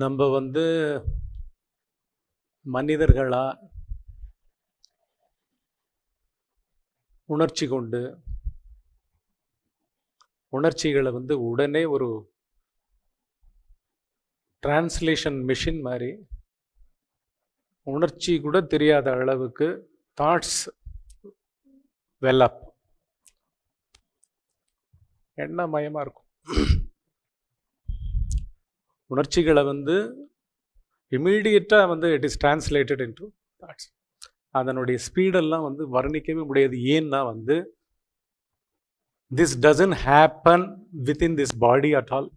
நம்ம வந்து மனிதர்களாக உணர்ச்சி கொண்டு உணர்ச்சிகளை வந்து உடனே ஒரு டிரான்ஸ்லேஷன் மிஷின் மாதிரி உணர்ச்சி கூட தெரியாத அளவுக்கு தாட்ஸ் வெல்லப் மயமாக இருக்கும் உணர்ச்சிகளை வந்து இமீடியட்டாக வந்து it is translated into thoughts அதனுடைய ஸ்பீடெல்லாம் வந்து வர்ணிக்கவே முடியாது ஏன்னா வந்து this doesn't happen within this body at all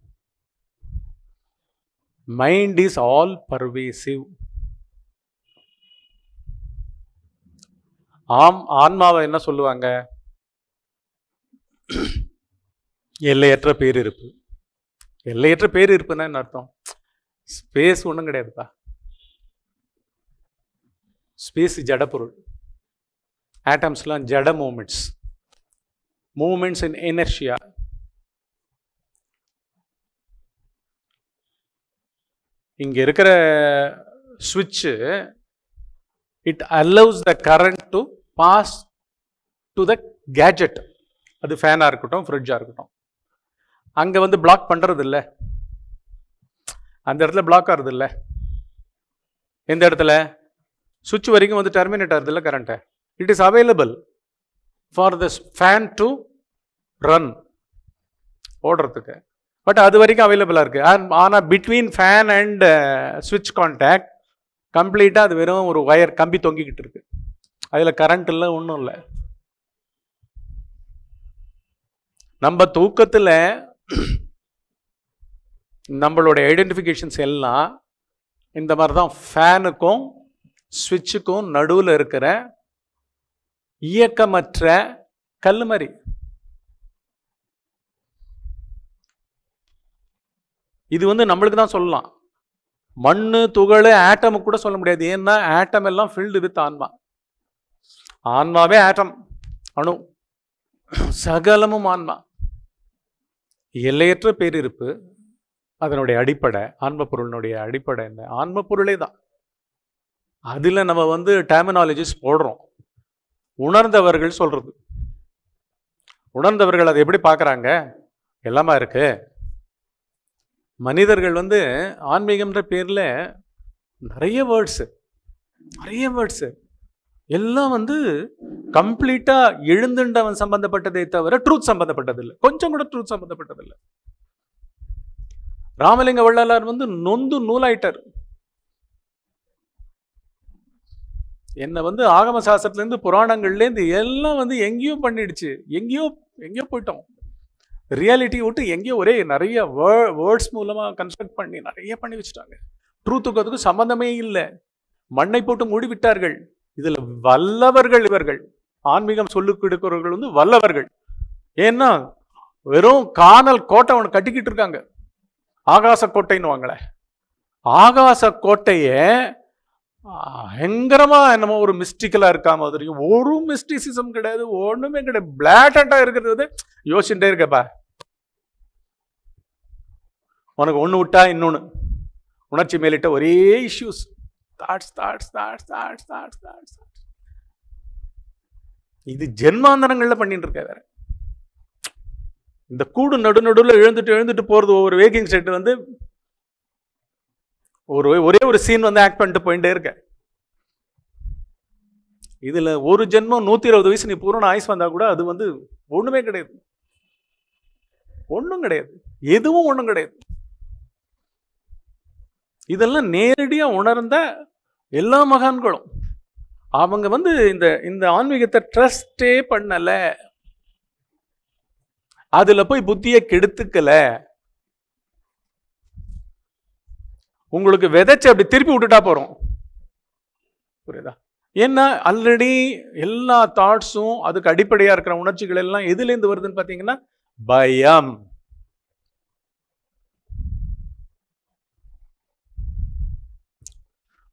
mind is all pervasive ஆம் ஆன்மாவை என்ன சொல்லுவாங்க எல்லையற்ற பேரிருப்பு எல்லையற்ற பேர் இருப்புன்னா என்ன அர்த்தம் ஸ்பேஸ் ஒன்றும் கிடையாதுப்பா ஸ்பேஸ் ஜட பொருள் ஆட்டம்ஸ்லாம் ஜட மூமெண்ட்ஸ் மூமெண்ட்ஸ் இன் எனர்ஷியா இங்கே இருக்கிற சுவிட்சு it allows the current to pass to the gadget அது ஃபேனாக இருக்கட்டும் ஃப்ரிட்ஜாக இருக்கட்டும் அங்கே வந்து பிளாக் பண்ணுறது இல்லை அந்த இடத்துல பிளாக் ஆகிறது இல்லை எந்த இடத்துல சுவிட்ச் வரைக்கும் வந்து டெர்மினேட் ஆகிறது இல்லை கரண்ட்டை it is available for the fan to run ஓடுறதுக்கு பட் அது வரைக்கும் அவைலபிளாக இருக்குது அண்ட் ஆனால் பிட்வீன் ஃபேன் அண்ட் சுவிட்ச் கான்டாக்ட் கம்ப்ளீட்டாக அது வெறும் ஒரு ஒயர் கம்பி தொங்கிக்கிட்டு இருக்குது அதில் கரண்ட் இல்லை ஒன்றும் இல்லை நம்ம தூக்கத்தில் நம்மளுடைய ஐடென்டிஃபிகேஷன்ஸ் எல்லாம் இந்த மாதிரி தான் ஃபேனுக்கும் சுவிட்சுக்கும் நடுவில் இருக்கிற இயக்கமற்ற கல் மாதிரி இது வந்து நம்மளுக்கு தான் சொல்லலாம் மண் துகள் ஆட்டமு கூட சொல்ல முடியாது ஏன்னா ஆட்டம் எல்லாம் ஃபில்டு வித் ஆன்மா ஆன்மாவே ஆட்டம் அணு சகலமும் ஆன்மா எல்லையற்ற பேரிருப்பு அதனுடைய அடிப்படை ஆன்ம பொருளினுடைய அடிப்படை என்ன ஆன்ம பொருளே தான் அதில் நம்ம வந்து டேமினாலஜிஸ் போடுறோம் உணர்ந்தவர்கள் சொல்கிறது உணர்ந்தவர்கள் அதை எப்படி பார்க்குறாங்க எல்லாமா இருக்கு மனிதர்கள் வந்து ஆன்மீகம்ன்ற பேரில் நிறைய வேர்ட்ஸு நிறைய வேர்ட்ஸு எல்லாம் வந்து கம்ப்ளீட்டாக எழுந்துண்டவன் சம்பந்தப்பட்டதே தவிர ட்ரூத் சம்பந்தப்பட்டதில்லை கொஞ்சம் கூட ட்ரூத் சம்பந்தப்பட்டதில்லை ராமலிங்க வள்ளலார் வந்து நொந்து நூலாயிட்டார் என்னை வந்து ஆகம சாஸ்திரத்துலேருந்து புராணங்கள்லேருந்து எல்லாம் வந்து எங்கேயோ பண்ணிடுச்சு எங்கேயோ எங்கேயோ போயிட்டோம் ரியாலிட்டி விட்டு எங்கேயோ ஒரே நிறைய வே வேர்ட்ஸ் மூலமாக கன்ஸ்ட்ரக்ட் பண்ணி நிறைய பண்ணி வச்சுட்டாங்க ட்ரூத்துக்கு அதுக்கு சம்மந்தமே இல்லை மண்ணை போட்டு மூடிவிட்டார்கள் இதில் வல்லவர்கள் இவர்கள் ஆன்மீகம் சொல்லுக்கு கொடுக்கிறவர்கள் வந்து வல்லவர்கள் ஏன்னா வெறும் காணல் கோட்டை அவனை கட்டிக்கிட்டு இருக்காங்க ஆகாச கோட்டைன்னு வாங்களே ஆகாச கோட்டையை பயங்கரமாக என்னமோ ஒரு மிஸ்டிக்கலாக இருக்கா மாதிரி ஒரு மிஸ்டிசிசம் கிடையாது ஒன்றுமே கிடையாது பிளாட்டண்ட்டாக இருக்கிறது வந்து யோசிச்சுட்டே இருக்கப்பா உனக்கு ஒன்று விட்டா இன்னொன்று உணர்ச்சி மேலிட்ட ஒரே issues thoughts thoughts thoughts thoughts thoughts thoughts இது ஜென்மாந்தரங்களில் பண்ணிட்டு இருக்க வேற இந்த கூடு நடு நடுவில் எழுந்துட்டு எழுந்துட்டு போகிறது ஒவ்வொரு வேக்கிங் செட்டு வந்து ஒரு ஒரே ஒரு சீன் வந்து ஆக்ட் பண்ணிட்டு போயிட்டே இருக்க இதில் ஒரு ஜென்மம் நூற்றி இருபது வயசு நீ பூரண ஆயுஸ் வந்தால் கூட அது வந்து ஒன்றுமே கிடையாது ஒன்றும் கிடையாது எதுவும் ஒன்றும் கிடையாது இதெல்லாம் நேரடியாக உணர்ந்த எல்லா மகான்களும் அவங்க வந்து இந்த இந்த ஆன்மீகத்தை ட்ரஸ்டே பண்ணலை அதில் போய் புத்தியை கெடுத்துக்கல உங்களுக்கு விதைச்சு அப்படி திருப்பி விட்டுட்டா போகிறோம் புரியுதா ஏன்னா ஆல்ரெடி எல்லா தாட்ஸும் அதுக்கு அடிப்படையாக இருக்கிற உணர்ச்சிகள் எல்லாம் எதுலேருந்து வருதுன்னு பார்த்தீங்கன்னா பயம்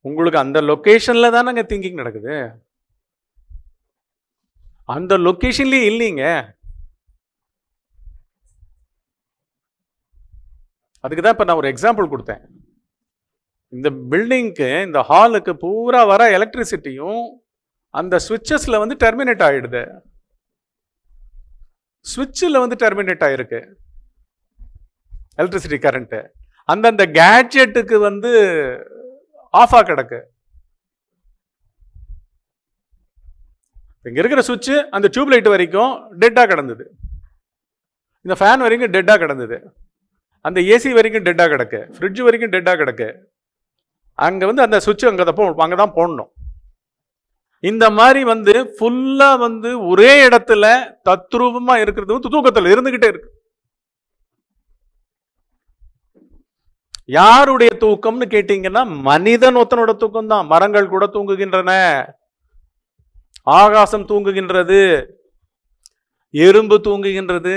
உங்களுக்கு அந்த லொக்கேஷனில் தான் நாங்கள் திங்கிங் நடக்குது அந்த லொக்கேஷன்லேயே இல்லைங்க அதுக்கு தான் இப்போ நான் ஒரு எக்ஸாம்பிள் கொடுத்தேன் இந்த பில்டிங்க்கு இந்த ஹாலுக்கு பூரா வர எலக்ட்ரிசிட்டியும் அந்த சுவிட்சஸில் வந்து டெர்மினேட் ஆகிடுது சுவிட்சில் வந்து டெர்மினேட் ஆகிருக்கு எலக்ட்ரிசிட்டி கரண்ட்டு அந்தந்த கேட்ஜெட்டுக்கு வந்து ஆஃபாக கிடக்கு இங்கே இருக்கிற சுவிட்சு அந்த டியூப் லைட் வரைக்கும் டெட்டாக கிடந்தது இந்த ஃபேன் வரைக்கும் டெட்டாக கிடந்தது அந்த ஏசி வரைக்கும் டெட்டாக கிடக்கு ஃப்ரிட்ஜ் வரைக்கும் டெட்டாக கிடக்கு அங்கே வந்து அந்த சுவிட்சு அங்கே தான் அங்கே தான் போடணும் இந்த மாதிரி வந்து ஃபுல்லாக வந்து ஒரே இடத்துல தத்ரூபமாக இருக்கிறது வந்து தூக்கத்தில் இருந்துக்கிட்டே இருக்கு யாருடைய தூக்கம்னு கேட்டீங்கன்னா மனிதன் ஒத்தனோட தூக்கம் தான் மரங்கள் கூட தூங்குகின்றன ஆகாசம் தூங்குகின்றது எறும்பு தூங்குகின்றது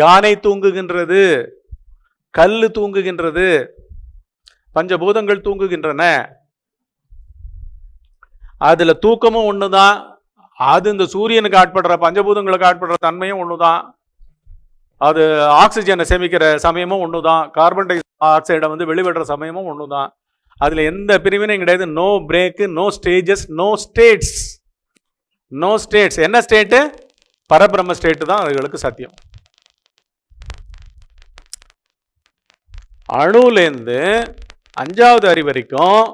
யானை தூங்குகின்றது கல் தூங்குகின்றது பஞ்சபூதங்கள் தூங்குகின்றன அதுல தூக்கமும் ஒன்று தான் அது இந்த சூரியனுக்கு ஆட்படுற பஞ்சபூதங்களுக்கு ஆட்படுற தன்மையும் ஒன்று தான் அது ஆக்சிஜனை சேமிக்கிற சமயமும் ஒன்று தான் கார்பன் டை ஆக்சைடை வந்து வெளிவிடுற சமயமும் ஒன்று தான் அதில் எந்த பிரிவினையும் கிடையாது no break no stages no states no states என்ன ஸ்டேட்டு பரபிரம ஸ்டேட்டு தான் அவர்களுக்கு சத்தியம் அணுலேருந்து அஞ்சாவது அறி வரைக்கும்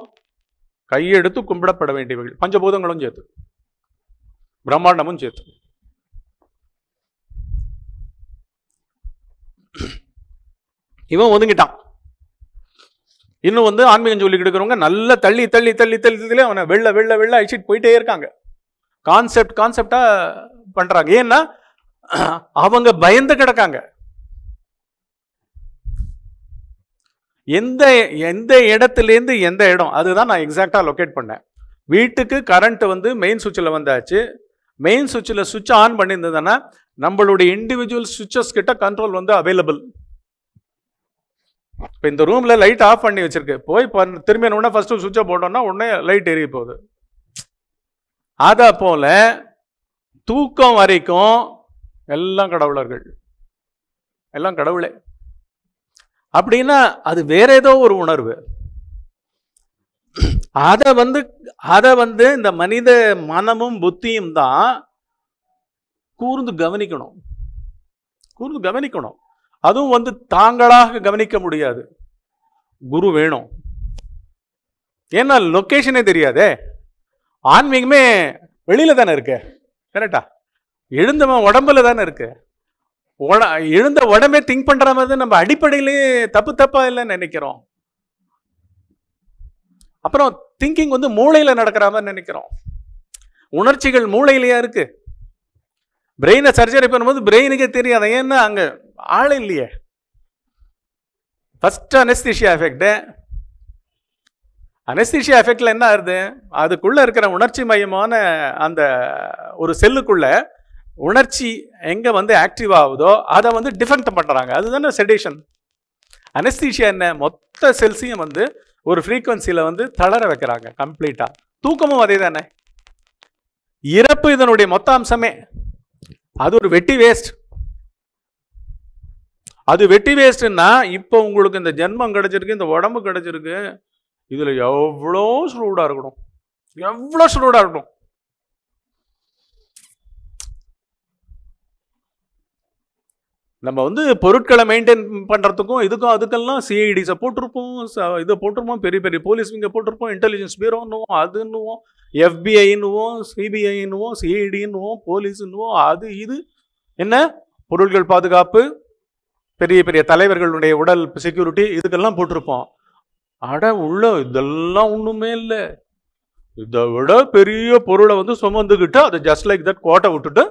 கையெடுத்து கும்பிடப்பட வேண்டியவர்கள் பஞ்சபூதங்களும் சேர்த்து பிரம்மாண்டமும் சேர்த்து இவன் ஒதுங்கிட்டான் இன்னும் வந்து ஆன்மீகம் சொல்லி கொடுக்குறவங்க நல்லா தள்ளி தள்ளி தள்ளி தள்ளி தள்ளி அவனை வெள்ள வெள்ள வெள்ள அழிச்சிட்டு போயிட்டே இருக்காங்க கான்செப்ட் கான்செப்டாக பண்ணுறாங்க ஏன்னா அவங்க பயந்து கிடக்காங்க எந்த எந்த இடத்துலேருந்து எந்த இடம் அதுதான் நான் எக்ஸாக்டாக லொக்கேட் பண்ணேன் வீட்டுக்கு கரண்ட் வந்து மெயின் சுவிட்சில் வந்தாச்சு மெயின் சுவிட்சில் சுவிட்ச் ஆன் பண்ணியிருந்ததுன்னா நம்மளுடைய இண்டிவிஜுவல் சுவிட்சஸ் கிட்ட கண்ட்ரோல் வந்து அவைலபிள் இப்போ இந்த ரூமில் லைட் ஆஃப் பண்ணி வச்சிருக்கு போய் பண்ண திரும்பி உடனே ஃபஸ்ட்டு சுவிட்சை போட்டோன்னா உடனே லைட் எரிய போகுது அதை போல தூக்கம் வரைக்கும் எல்லாம் கடவுளர்கள் எல்லாம் கடவுளே அப்படின்னா அது வேற ஏதோ ஒரு உணர்வு அதை வந்து அதை வந்து இந்த மனித மனமும் புத்தியும் தான் கூர்ந்து கவனிக்கணும் கூர்ந்து கவனிக்கணும் அதுவும் வந்து தாங்களாக கவனிக்க முடியாது குரு வேணும் ஏன்னா லொக்கேஷனே தெரியாதே ஆன்மீகமே வெளியில் தானே இருக்கு கரெக்டா எழுந்தவன் உடம்புல தானே இருக்கு உட எழுந்த உடம்பே திங்க் பண்ணுற மாதிரி நம்ம அடிப்படையிலேயே தப்பு தப்பாக இல்லைன்னு நினைக்கிறோம் அப்புறம் திங்கிங் வந்து மூளையில் நடக்கிற மாதிரி நினைக்கிறோம் உணர்ச்சிகள் மூளையிலேயே இருக்குது பிரெயினை சர்ஜரி பண்ணும்போது பிரெயினுக்கே தெரியாது ஏன்னா அங்கே ஆள் இல்லையே ஃபஸ்ட்டு அனஸ்திஷியா எஃபெக்ட்டு அனஸ்திஷியா எஃபெக்டில் என்ன ஆகுது அதுக்குள்ளே இருக்கிற உணர்ச்சி மையமான அந்த ஒரு செல்லுக்குள்ளே உணர்ச்சி எங்கே வந்து ஆக்டிவ் ஆகுதோ அதை வந்து டிஃபெக்ட் பண்ணுறாங்க அதுதானே செடேஷன் அனஸ்திஷியா என்ன மொத்த செல்ஸையும் வந்து ஒரு ஃப்ரீக்வன்சியில் வந்து தளர வைக்கிறாங்க கம்ப்ளீட்டாக தூக்கமும் அதே தானே இறப்பு இதனுடைய மொத்த அம்சமே அது ஒரு வெட்டி வேஸ்ட் அது வெட்டி வேஸ்ட்டுன்னா இப்போ உங்களுக்கு இந்த ஜென்மம் கிடச்சிருக்கு இந்த உடம்பு கிடச்சிருக்கு இதில் எவ்வளோ ஸ்லூடாக இருக்கணும் எவ்வளோ ஸ்லூடாக இருக்கணும் நம்ம வந்து பொருட்களை மெயின்டைன் பண்ணுறதுக்கும் இதுக்கும் அதுக்கெல்லாம் சிஐடிஸை போட்டிருப்போம் இதை போட்டிருப்போம் பெரிய பெரிய போலீஸ்விங்க போட்டிருப்போம் இன்டெலிஜென்ஸ் பீரோன்னுவோம் அதுன்னுவோம் எஃபிஐன்னுவோம் சிபிஐன்னுவோம் சிஐடின்னுவோம் போலீஸ்ன்னுவோம் அது இது என்ன பொருட்கள் பாதுகாப்பு பெரிய பெரிய தலைவர்களுடைய உடல் செக்யூரிட்டி இதுக்கெல்லாம் போட்டிருப்போம் அட உள்ள இதெல்லாம் ஒன்றுமே இல்லை இதை விட பெரிய பொருளை வந்து சுமந்துக்கிட்டு அதை ஜஸ்ட் லைக் தட் கோட்டை விட்டுட்டு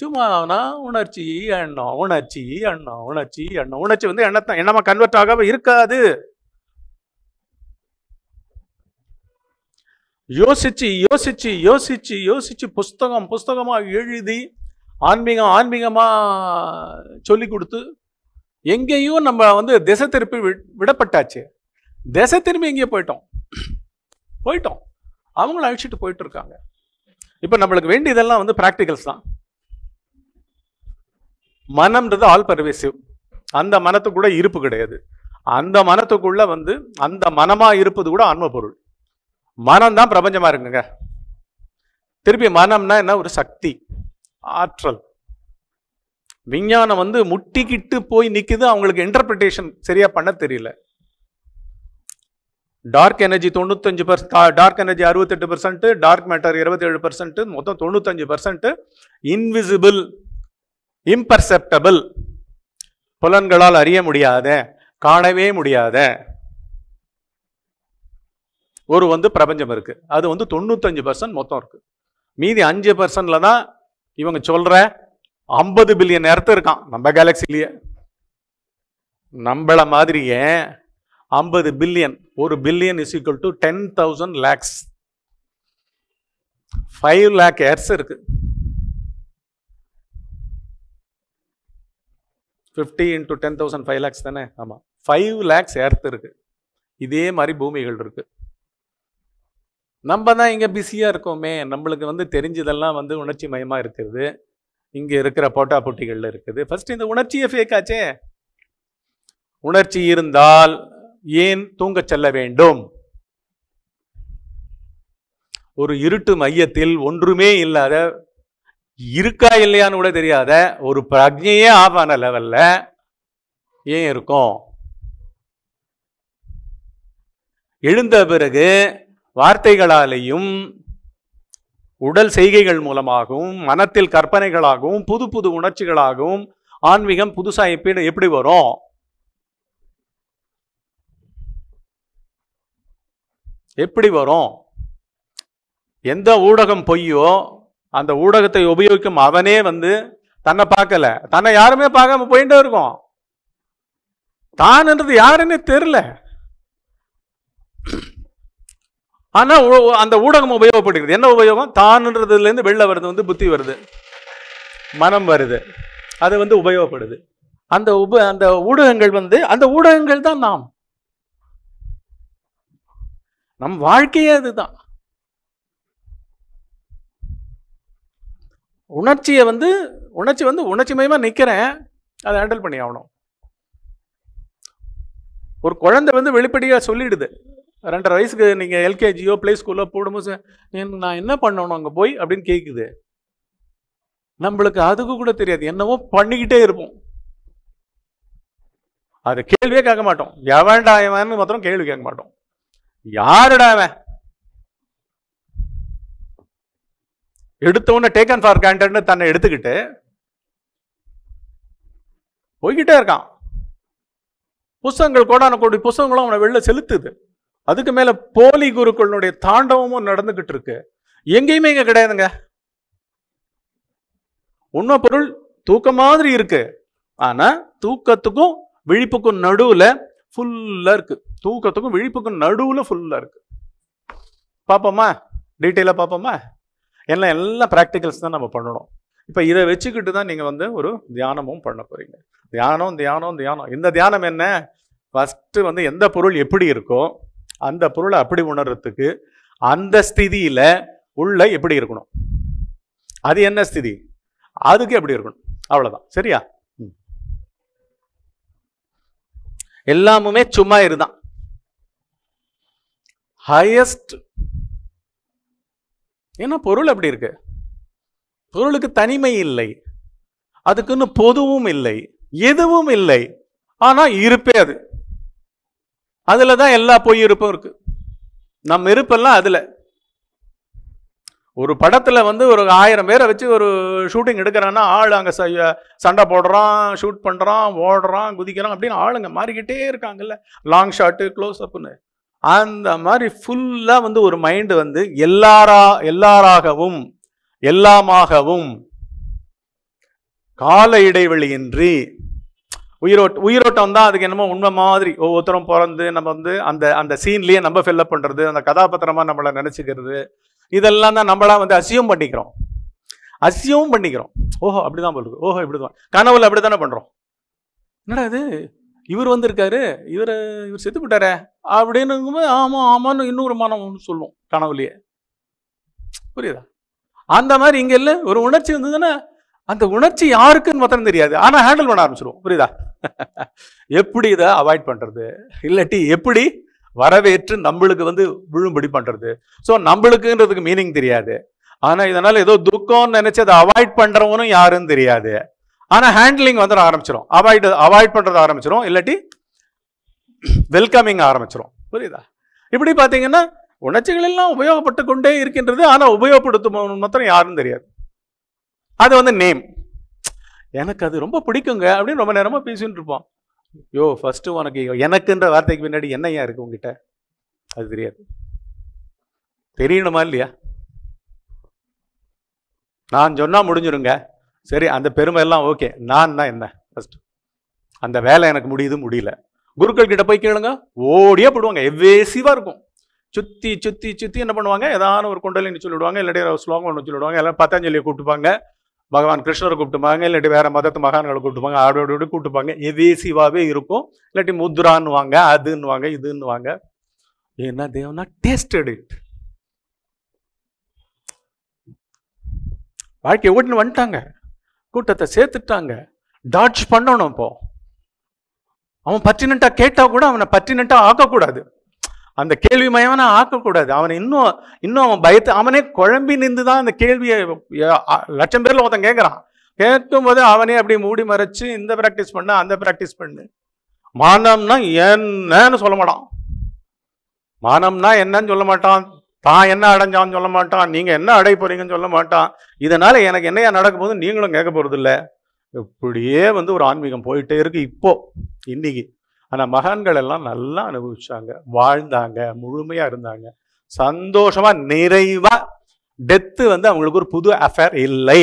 சும்மா அவனா உணர்ச்சி எண்ணம் உணர்ச்சி எண்ணம் உணர்ச்சி எண்ணம் உணர்ச்சி வந்து எண்ணத்தான் எண்ணமா கன்வெர்ட் ஆகாம இருக்காது யோசிச்சு யோசிச்சு யோசிச்சு யோசிச்சு புஸ்தகம் புஸ்தகமா எழுதி ஆன்மீகம் ஆன்மீகமாக சொல்லி கொடுத்து எங்கேயும் நம்ம வந்து திசை திருப்பி விடப்பட்டாச்சு திசை திரும்பி எங்கேயோ போயிட்டோம் போயிட்டோம் அவங்கள அழிச்சிட்டு போயிட்டு இருக்காங்க இப்போ நம்மளுக்கு வேண்டியதெல்லாம் வந்து ப்ராக்டிகல்ஸ் தான் மனம்ன்றது ஆல் பர்வேசிவ் அந்த மனத்துக்கு இருப்பு கிடையாது அந்த மனத்துக்குள்ளே வந்து அந்த மனமாக இருப்பது கூட ஆன்ம பொருள் மனம் தான் பிரபஞ்சமாக இருக்குங்க திருப்பி மனம்னா என்ன ஒரு சக்தி ஆற்றல் விஞ்ஞானம் வந்து முட்டிக்கிட்டு போய் நிற்குது அவங்களுக்கு இன்டர்பிரிட்டேஷன் சரியாக பண்ண தெரியல டார்க் எனர்ஜி தொண்ணூத்தஞ்சு பர்சன்ட் டார்க் எனர்ஜி அறுபத்தெட்டு பர்சன்ட்டு டார்க் மேட்டர் இருபத்தேழு பர்சன்ட்டு மொத்தம் தொண்ணூத்தஞ்சு பர்சன்ட்டு இன்விசிபிள் இம்பர்செப்டபிள் புலன்களால் அறிய முடியாத காணவே முடியாத ஒரு வந்து பிரபஞ்சம் இருக்குது அது வந்து தொண்ணூத்தஞ்சு பர்சன்ட் மொத்தம் இருக்குது மீதி அஞ்சு பர்சன்டில் தான் இவங்க சொல்கிற ஐம்பது பில்லியன் நேரத்தை இருக்கான் நம்ம கேலக்சிலேயே நம்மள மாதிரியே ஐம்பது பில்லியன் ஒரு billion is equal to ten thousand lakhs five lakh years இருக்குது fifty into ten thousand five lakhs தானே ஆமாம் ஃபைவ் லேக்ஸ் ஏர்த் இருக்குது இதே மாதிரி பூமிகள் இருக்குது நம்ம தான் இங்கே பிஸியாக இருக்கோமே நம்மளுக்கு வந்து தெரிஞ்சதெல்லாம் வந்து உணர்ச்சி மயமாக இருக்கிறது இங்கே இருக்கிற போட்டா போட்டிகளில் இருக்குது ஃபஸ்ட் இந்த உணர்ச்சியை ஃபேக்காச்சே உணர்ச்சி இருந்தால் ஏன் தூங்க செல்ல வேண்டும் ஒரு இருட்டு மையத்தில் ஒன்றுமே இல்லாத இருக்கா இல்லையான்னு கூட தெரியாத ஒரு பிரஜையே ஆபான லெவலில் ஏன் இருக்கும் எழுந்த பிறகு வார்த்தைகளாலேயும் உடல் செய்கைகள் மூலமாகவும் மனத்தில் கற்பனைகளாகவும் புது புது உணர்ச்சிகளாகவும் ஆன்மீகம் புதுசாக எப்படி எப்படி வரும் எப்படி வரும் எந்த ஊடகம் பொய்யோ அந்த ஊடகத்தை உபயோகிக்கும் அவனே வந்து தன்னை பார்க்கல தன்னை யாருமே பார்க்காம போயிட்டு இருக்கும் தான்ன்றது யாருன்னு தெரில ஆனால் அந்த ஊடகம் உபயோகப்படுகிறது என்ன உபயோகம் தான்ன்றதுலேருந்து வெளில வருது வந்து புத்தி வருது மனம் வருது அது வந்து உபயோகப்படுது அந்த உப அந்த ஊடகங்கள் வந்து அந்த ஊடகங்கள் தான் நாம் நம் வாழ்க்கையே அதுதான் உணர்ச்சியை வந்து உணர்ச்சி வந்து உணர்ச்சி மயமாக நிற்கிறேன் அதை ஹேண்டில் பண்ணி ஆகணும் ஒரு குழந்தை வந்து வெளிப்படையாக சொல்லிடுது ரெண்டரை வயசுக்கு நீங்கள் எல்கேஜியோ ப்ளே ஸ்கூலில் போடும்போது நான் என்ன பண்ணணும் அங்கே போய் அப்படின்னு கேட்குது நம்மளுக்கு அதுக்கு கூட தெரியாது என்னவோ பண்ணிக்கிட்டே இருப்போம் அது கேள்வியே கேட்க மாட்டோம் எவன்டா அவன் மாத்திரம் கேள்வி கேட்க மாட்டோம் யாருடா அவன் எடுத்தவொன்னே அண்ட் ஃபார் கிராண்டட்னு தன்னை எடுத்துக்கிட்டு போய்கிட்டே இருக்கான் புஸ்தகங்கள் கோடான கோடி புஸ்தங்களும் அவனை வெளில செலுத்துது அதுக்கு மேலே போலி குருக்களுடைய தாண்டவமும் நடந்துக்கிட்டு இருக்கு எங்கேயுமே இங்கே கிடையாதுங்க உண்மை பொருள் தூக்கம் மாதிரி இருக்கு ஆனால் தூக்கத்துக்கும் விழிப்புக்கும் நடுவில் ஃபுல்லாக இருக்கு தூக்கத்துக்கும் விழிப்புக்கும் நடுவில் ஃபுல்லாக இருக்கு பார்ப்போமா டீட்டெயிலாக பார்ப்போமா எல்லாம் எல்லாம் ப்ராக்டிக்கல்ஸ் தான் நம்ம பண்ணணும் இப்போ இதை வச்சுக்கிட்டு தான் நீங்கள் வந்து ஒரு தியானமும் பண்ண போகிறீங்க தியானம் தியானம் தியானம் இந்த தியானம் என்ன ஃபஸ்ட்டு வந்து எந்த பொருள் எப்படி இருக்கோ அந்த பொருளை அப்படி உணர்றதுக்கு அந்த ஸ்திதியில் உள்ள எப்படி இருக்கணும் அது என்ன ஸ்திதி அதுக்கு எப்படி இருக்கணும் அவ்வளோதான் சரியா எல்லாமுமே சும்மா இருதான் ஹையஸ்ட் ஏன்னா பொருள் அப்படி இருக்கு பொருளுக்கு தனிமை இல்லை அதுக்குன்னு பொதுவும் இல்லை எதுவும் இல்லை ஆனால் இருப்பே அது அதில் தான் எல்லா பொய் இருப்பும் இருக்குது நம்ம இருப்பெல்லாம் அதில் ஒரு படத்தில் வந்து ஒரு ஆயிரம் பேரை வச்சு ஒரு ஷூட்டிங் எடுக்கிறான்னா ஆள் அங்கே சண்டை போடுறான் ஷூட் பண்ணுறான் ஓடுறான் குதிக்கிறான் அப்படின்னு ஆளுங்க மாறிக்கிட்டே இருக்காங்கல்ல லாங் ஷாட்டு க்ளோஸ் அப்னு அந்த மாதிரி ஃபுல்லாக வந்து ஒரு மைண்டு வந்து எல்லாரா எல்லாராகவும் எல்லாமாகவும் கால இடைவெளியின்றி உயிரோட்டம் உயிரோட்டம் தான் அதுக்கு என்னமோ உண்மை மாதிரி ஒவ்வொருத்தரும் பிறந்து நம்ம வந்து அந்த அந்த சீன்லேயே நம்ம ஃபில்லப் பண்ணுறது அந்த கதாபாத்திரமாக நம்மளை நினச்சிக்கிறது இதெல்லாம் தான் நம்மளாம் வந்து அசியம் பண்ணிக்கிறோம் அசியமும் பண்ணிக்கிறோம் ஓஹோ அப்படி தான் போலுக்கு ஓஹோ இப்படி தான் கனவுல அப்படி தானே பண்ணுறோம் என்னடா இது இவர் வந்திருக்காரு இவர் இவர் செத்து போட்டாரே அப்படின்னுங்கும்போது ஆமாம் ஆமான்னு இன்னொரு மனம் ஒன்று சொல்லுவோம் கனவுலையே புரியுதா அந்த மாதிரி இங்கே இல்லை ஒரு உணர்ச்சி வந்ததுன்னா அந்த உணர்ச்சி யாருக்குன்னு மாத்திரம் தெரியாது ஆனால் ஹேண்டில் பண்ண ஆரம்பிச்சிருவோம் புரியுதா எப்படி இதை அவாய்ட் பண்ணுறது இல்லாட்டி எப்படி வரவேற்று நம்மளுக்கு வந்து விழும்படி பண்ணுறது ஸோ நம்மளுக்குன்றதுக்கு மீனிங் தெரியாது ஆனால் இதனால் ஏதோ துக்கம்னு நினச்சி அதை அவாய்ட் பண்ணுறவனும் யாருன்னு தெரியாது ஆனால் ஹேண்ட்லிங் வந்து ஆரம்பிச்சிடும் அவாய்ட் அவாய்ட் பண்ணுறது ஆரம்பிச்சிடும் இல்லாட்டி வெல்கமிங் ஆரம்பிச்சிடும் புரியுதா இப்படி பார்த்தீங்கன்னா உணர்ச்சிகள் எல்லாம் உபயோகப்பட்டு கொண்டே இருக்கின்றது ஆனால் உபயோகப்படுத்தும் மாத்திரம் யாருன்னு தெரியாது அது வந்து நேம் எனக்கு அது ரொம்ப பிடிக்குங்க அப்படின்னு ரொம்ப நேரமாக பேசிகிட்டு இருப்போம் யோ ஃபஸ்ட்டு உனக்கு எனக்குன்ற வார்த்தைக்கு பின்னாடி என்னையா இருக்கு உங்ககிட்ட அது தெரியாது தெரியணுமா இல்லையா நான் சொன்னால் முடிஞ்சிருங்க சரி அந்த பெருமை எல்லாம் ஓகே நான் தான் என்ன ஃபஸ்ட்டு அந்த வேலை எனக்கு முடியுது முடியல குருக்கள் கிட்ட போய் கேளுங்க ஓடியே போடுவாங்க எவ்வேசிவாக இருக்கும் சுற்றி சுற்றி சுற்றி என்ன பண்ணுவாங்க ஏதாவது ஒரு குண்டலின்னு சொல்லிவிடுவாங்க இல்லாட்டி ஸ்லோகம் ஒன்று சொல்லிவிடுவாங்க எல்லாம் பத்தாஞ்சலியை கூப்பிட்டுப்பாங்க பகவான் கிருஷ்ணரை கூப்பிட்டுப்பாங்க இல்லாட்டி வேறு மதத்து மகான்களை கூப்பிட்டுப்பாங்க ஆடோடோடு கூப்பிட்டுப்பாங்க சிவாவே இருக்கும் இல்லாட்டி வாங்க அதுன்னுவாங்க இதுன்னுவாங்க ஏன்னா தேவனா டேஸ்டட் இட் வாழ்க்கையை ஓட்டுன்னு வந்துட்டாங்க கூட்டத்தை சேர்த்துட்டாங்க டாட்ஜ் பண்ணணும் இப்போ அவன் பர்டினண்ட்டாக கேட்டால் கூட அவனை பர்டினண்ட்டாக ஆக்கக்கூடாது அந்த கேள்வி மயமான ஆக்கக்கூடாது அவனை இன்னும் இன்னும் அவன் பயத்து அவனே குழம்பி நின்று தான் அந்த கேள்வியை லட்சம் பேரில் ஒருத்தன் கேட்குறான் போது அவனே அப்படியே மூடி மறைச்சு இந்த ப்ராக்டிஸ் பண்ண அந்த ப்ராக்டிஸ் பண்ணு மானம்னா என்னன்னு சொல்ல மாட்டான் மானம்னா என்னன்னு சொல்ல மாட்டான் தான் என்ன அடைஞ்சான்னு சொல்ல மாட்டான் நீங்கள் என்ன அடைய போகிறீங்கன்னு சொல்ல மாட்டான் இதனால் எனக்கு என்னையா நடக்கும் போது நீங்களும் கேட்க இல்லை இப்படியே வந்து ஒரு ஆன்மீகம் போயிட்டே இருக்கு இப்போது இன்றைக்கி ஆனால் மகான்கள் எல்லாம் நல்லா அனுபவிச்சாங்க வாழ்ந்தாங்க முழுமையாக இருந்தாங்க சந்தோஷமாக நிறைவாக டெத்து வந்து அவங்களுக்கு ஒரு புது அஃபேர் இல்லை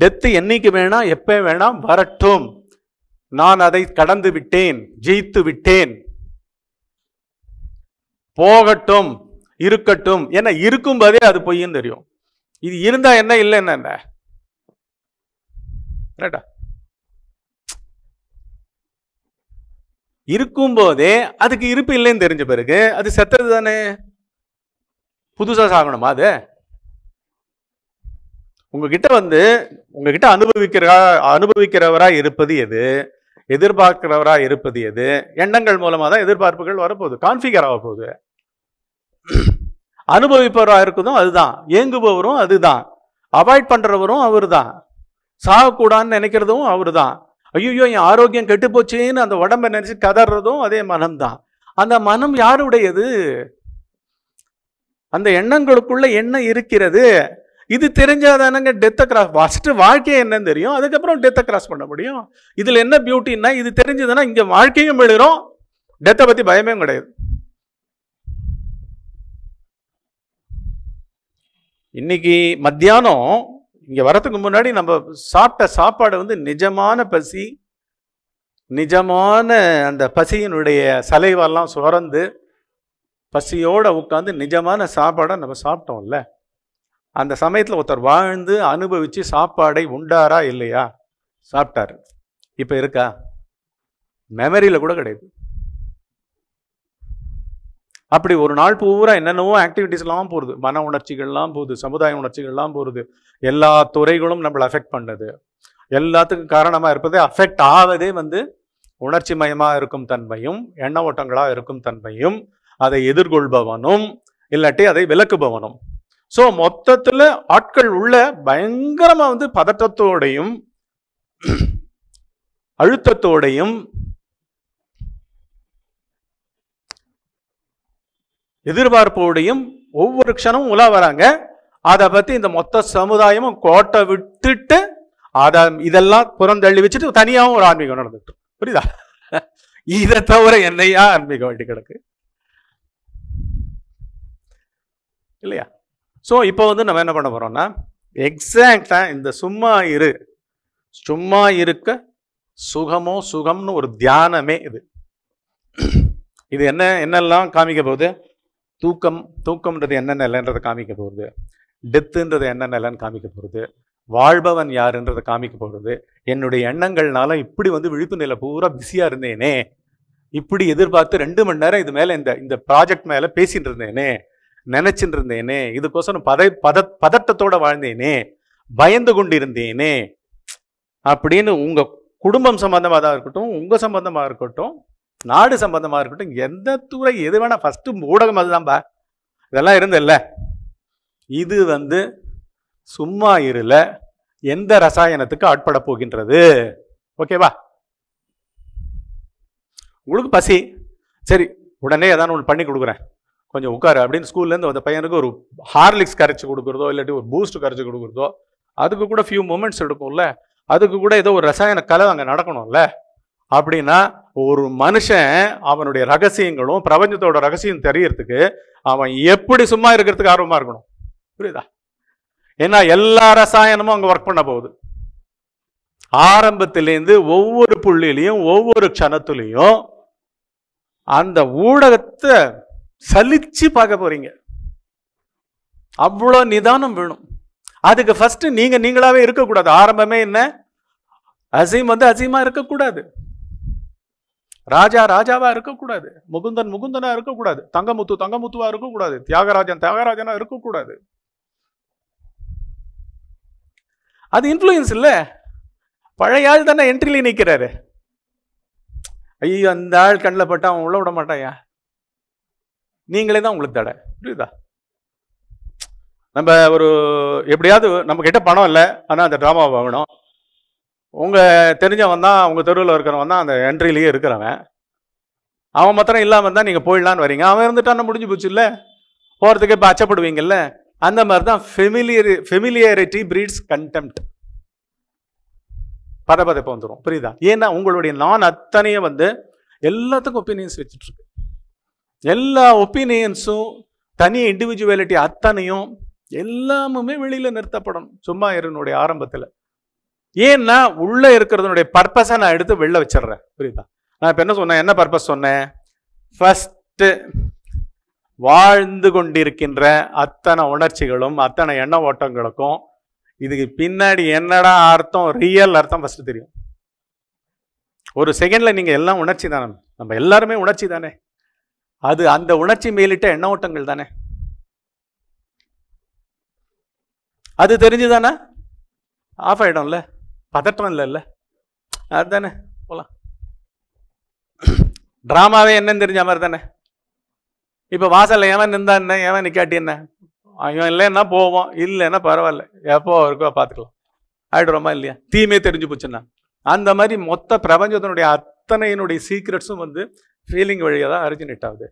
டெத்து என்னைக்கு வேணா எப்போ வேணா வரட்டும் நான் அதை கடந்து விட்டேன் ஜெயித்து விட்டேன் போகட்டும் இருக்கட்டும் என இருக்கும்போதே அது பொய்யும் தெரியும் இது இருந்தா என்ன இல்லை என்ன இருக்கும் போதே அதுக்கு இருப்பு இல்லைன்னு தெரிஞ்ச பிறகு அது செத்தது தானே புதுசாக சாகணுமா அது உங்ககிட்ட வந்து உங்ககிட்ட அனுபவிக்கிறா அனுபவிக்கிறவரா இருப்பது எது எதிர்பார்க்கிறவரா இருப்பது எது எண்ணங்கள் மூலமாக தான் எதிர்பார்ப்புகள் வரப்போகுது கான்ஃபிகர் ஆக போகுது அனுபவிப்பவராக இருக்கிறதும் அதுதான் ஏங்குபவரும் அதுதான் அவாய்ட் பண்ணுறவரும் அவர் தான் சாகக்கூடாதுன்னு நினைக்கிறதும் அவர் தான் ஐயோ என் ஆரோக்கியம் கெட்டு போச்சேன்னு அந்த உடம்பை நினச்சி கதறதும் அதே மனம்தான் அந்த மனம் யாருடையது அந்த எண்ணங்களுக்குள்ள என்ன இருக்கிறது இது தெரிஞ்சாதானங்க டெத்தை கிராஸ் ஃபஸ்ட்டு வாழ்க்கை என்னன்னு தெரியும் அதுக்கப்புறம் டெத்தை கிராஸ் பண்ண முடியும் இதில் என்ன பியூட்டின்னா இது தெரிஞ்சதுன்னா இங்கே வாழ்க்கையும் எழுகிறோம் டெத்தை பற்றி பயமே கிடையாது இன்றைக்கி மத்தியானம் இங்கே வரத்துக்கு முன்னாடி நம்ம சாப்பிட்ட சாப்பாடு வந்து நிஜமான பசி நிஜமான அந்த பசியினுடைய சலைவெல்லாம் சுரந்து பசியோடு உட்காந்து நிஜமான சாப்பாடை நம்ம சாப்பிட்டோம்ல அந்த சமயத்தில் ஒருத்தர் வாழ்ந்து அனுபவித்து சாப்பாடை உண்டாரா இல்லையா சாப்பிட்டாரு இப்போ இருக்கா மெமரியில் கூட கிடையாது அப்படி ஒரு நாள் பூரா என்னென்னவோ ஆக்டிவிட்டீஸ்லாம் போகுது மன உணர்ச்சிகள்லாம் போகுது சமுதாய உணர்ச்சிகள்லாம் போகுது எல்லா துறைகளும் நம்மளை அஃபெக்ட் பண்ணுது எல்லாத்துக்கும் காரணமாக இருப்பதே அஃபெக்ட் ஆவதே வந்து உணர்ச்சி மயமாக இருக்கும் தன்மையும் எண்ண ஓட்டங்களாக இருக்கும் தன்மையும் அதை எதிர்கொள்பவனும் இல்லாட்டி அதை விலக்குபவனும் ஸோ மொத்தத்தில் ஆட்கள் உள்ள பயங்கரமாக வந்து பதட்டத்தோடையும் அழுத்தத்தோடையும் எதிர்பார்ப்போடையும் ஒவ்வொரு க்ஷணமும் உலா வராங்க அதை பற்றி இந்த மொத்த சமுதாயமும் கோட்டை விட்டுட்டு அதை இதெல்லாம் புறந்தள்ளி வச்சுட்டு தனியாகவும் ஒரு ஆன்மீகம் நடந்துட்டு புரியுதா இதை தவிர என்னையா ஆன்மீகம் வேண்டி கிடக்கு இல்லையா ஸோ இப்போ வந்து நம்ம என்ன பண்ண போகிறோம்னா எக்ஸாக்டாக இந்த சும்மா இரு சும்மா இருக்க சுகமோ சுகம்னு ஒரு தியானமே இது இது என்ன என்னெல்லாம் காமிக்க போகுது தூக்கம் தூக்கம்ன்றது என்ன நிலைன்றதை காமிக்க போகிறது டெத்துன்றது என்ன நிலைன்னு காமிக்க போகிறது வாழ்பவன் யாருன்றதை காமிக்க போகிறது என்னுடைய எண்ணங்கள்னால இப்படி வந்து விழிப்பு நிலை பூரா பிஸியாக இருந்தேனே இப்படி எதிர்பார்த்து ரெண்டு மணி நேரம் இது மேலே இந்த இந்த ப்ராஜெக்ட் மேலே பேசிகிட்டு இருந்தேனே நினச்சிட்டு இருந்தேனே இதுக்கோசரம் பத பத பதட்டத்தோடு வாழ்ந்தேனே பயந்து கொண்டு இருந்தேனே அப்படின்னு உங்கள் குடும்பம் சம்மந்தமாக தான் இருக்கட்டும் உங்கள் சம்மந்தமாக இருக்கட்டும் நாடு சம்பந்தமாக இருக்கட்டும் எந்த துறை எது வேணால் ஃபஸ்ட்டு ஊடகம் அதுதான்பா இதெல்லாம் இல்லை இது வந்து சும்மா இருல எந்த ரசாயனத்துக்கு ஆட்பட போகின்றது ஓகேவா உங்களுக்கு பசி சரி உடனே ஏதாவது ஒன்று பண்ணி கொடுக்குறேன் கொஞ்சம் உட்காரு அப்படின்னு ஸ்கூல்லேருந்து அந்த பையனுக்கு ஒரு ஹார்லிக்ஸ் கரைச்சி கொடுக்குறதோ இல்லாட்டி ஒரு பூஸ்ட் கரைச்சி கொடுக்குறதோ அதுக்கு கூட ஃபியூ மூமெண்ட்ஸ் எடுக்கும்ல அதுக்கு கூட ஏதோ ஒரு ரசாயன கலை அங்கே நடக்கணும்ல அப்படின்னா ஒரு மனுஷன் அவனுடைய ரகசியங்களும் பிரபஞ்சத்தோட ரகசியம் தெரியறதுக்கு அவன் எப்படி சும்மா இருக்கிறதுக்கு ஆர்வமாக இருக்கணும் புரியுதா ஏன்னா எல்லா ரசாயனமும் அங்கே ஒர்க் பண்ண போகுது ஆரம்பத்திலேருந்து ஒவ்வொரு புள்ளிலையும் ஒவ்வொரு க்ஷணத்துலேயும் அந்த ஊடகத்தை சலிச்சு பார்க்க போறீங்க அவ்வளோ நிதானம் வேணும் அதுக்கு ஃபஸ்ட்டு நீங்கள் நீங்களாகவே இருக்கக்கூடாது ஆரம்பமே என்ன அசீம் வந்து அசீமாக இருக்கக்கூடாது ராஜா ராஜாவாக இருக்கக்கூடாது முகுந்தன் முகுந்தனாக இருக்கக்கூடாது தங்கமுத்து தங்கமுத்துவாக இருக்கக்கூடாது தியாகராஜன் தியாகராஜனாக இருக்கக்கூடாது அது இன்ஃப்ளூயன்ஸ் இல்லை பழைய ஆள் தானே என்ட்ரிலே நிற்கிறாரு ஐயோ அந்த ஆள் கண்ணில் பட்டா அவன் உள்ள விட மாட்டாயா நீங்களே தான் உங்களுக்கு தடை புரியுதா நம்ம ஒரு எப்படியாவது நம்மக்கிட்ட பணம் இல்லை ஆனால் அந்த ட்ராமா வாங்கணும் உங்கள் தெரிஞ்சவன் தான் உங்கள் தெருவில் இருக்கிறவன் தான் அந்த என்ட்ரிலேயே இருக்கிறவன் அவன் மாத்திரம் இல்லாமல் தான் நீங்கள் போயிடலான்னு வரீங்க அவன் இருந்துட்டான்னு முடிஞ்சு போச்சு இல்லை போகிறதுக்கு இப்போ அச்சப்படுவீங்கல்ல அந்த மாதிரி தான் ஃபெமிலியரி ஃபெமிலியாரிட்டி பிரீட்ஸ் கண்டெம்ட் பதப்பதப்போ வந்துடும் புரியுதா ஏன்னா உங்களுடைய நான் அத்தனையும் வந்து எல்லாத்துக்கும் ஒப்பீனியன்ஸ் வச்சுட்ருக்கு எல்லா ஒப்பீனியன்ஸும் தனி இண்டிவிஜுவலிட்டி அத்தனையும் எல்லாமுமே வெளியில் நிறுத்தப்படணும் சும்மா என்னுடைய ஆரம்பத்தில் ஏன்னா உள்ளே இருக்கிறதுனுடைய பர்பஸை நான் எடுத்து வெளில வச்சிடுறேன் புரியுதா நான் இப்போ என்ன சொன்னேன் என்ன பர்பஸ் சொன்னேன் ஃபஸ்ட்டு வாழ்ந்து கொண்டிருக்கின்ற அத்தனை உணர்ச்சிகளும் அத்தனை எண்ண ஓட்டங்களுக்கும் இதுக்கு பின்னாடி என்னடா அர்த்தம் ரியல் அர்த்தம் ஃபஸ்ட்டு தெரியும் ஒரு செகண்டில் நீங்கள் எல்லாம் உணர்ச்சி தானே நம்ம எல்லாருமே உணர்ச்சி தானே அது அந்த உணர்ச்சி மேலிட்ட எண்ண ஓட்டங்கள் தானே அது தெரிஞ்சுதானே ஆஃப் ஆகிடும்ல பதட்டம் இல்லை அதுதானே போகலாம் ட்ராமாவே என்னன்னு தெரிஞ்ச மாதிரி தானே இப்போ வாசலில் ஏவன் நின்றா என்ன ஏவன் நிக்காட்டி என்ன அவன் இல்லைன்னா போவோம் இல்லைன்னா பரவாயில்ல எப்போ இருக்கோ பார்த்துக்கலாம் ஆயிடுறோமா இல்லையா தீமே தெரிஞ்சு போச்சுன்னா அந்த மாதிரி மொத்த பிரபஞ்சத்தினுடைய அத்தனையினுடைய சீக்ரெட்ஸும் வந்து ஃபீலிங் வழியாக தான் அரிஜினேட் ஆகுது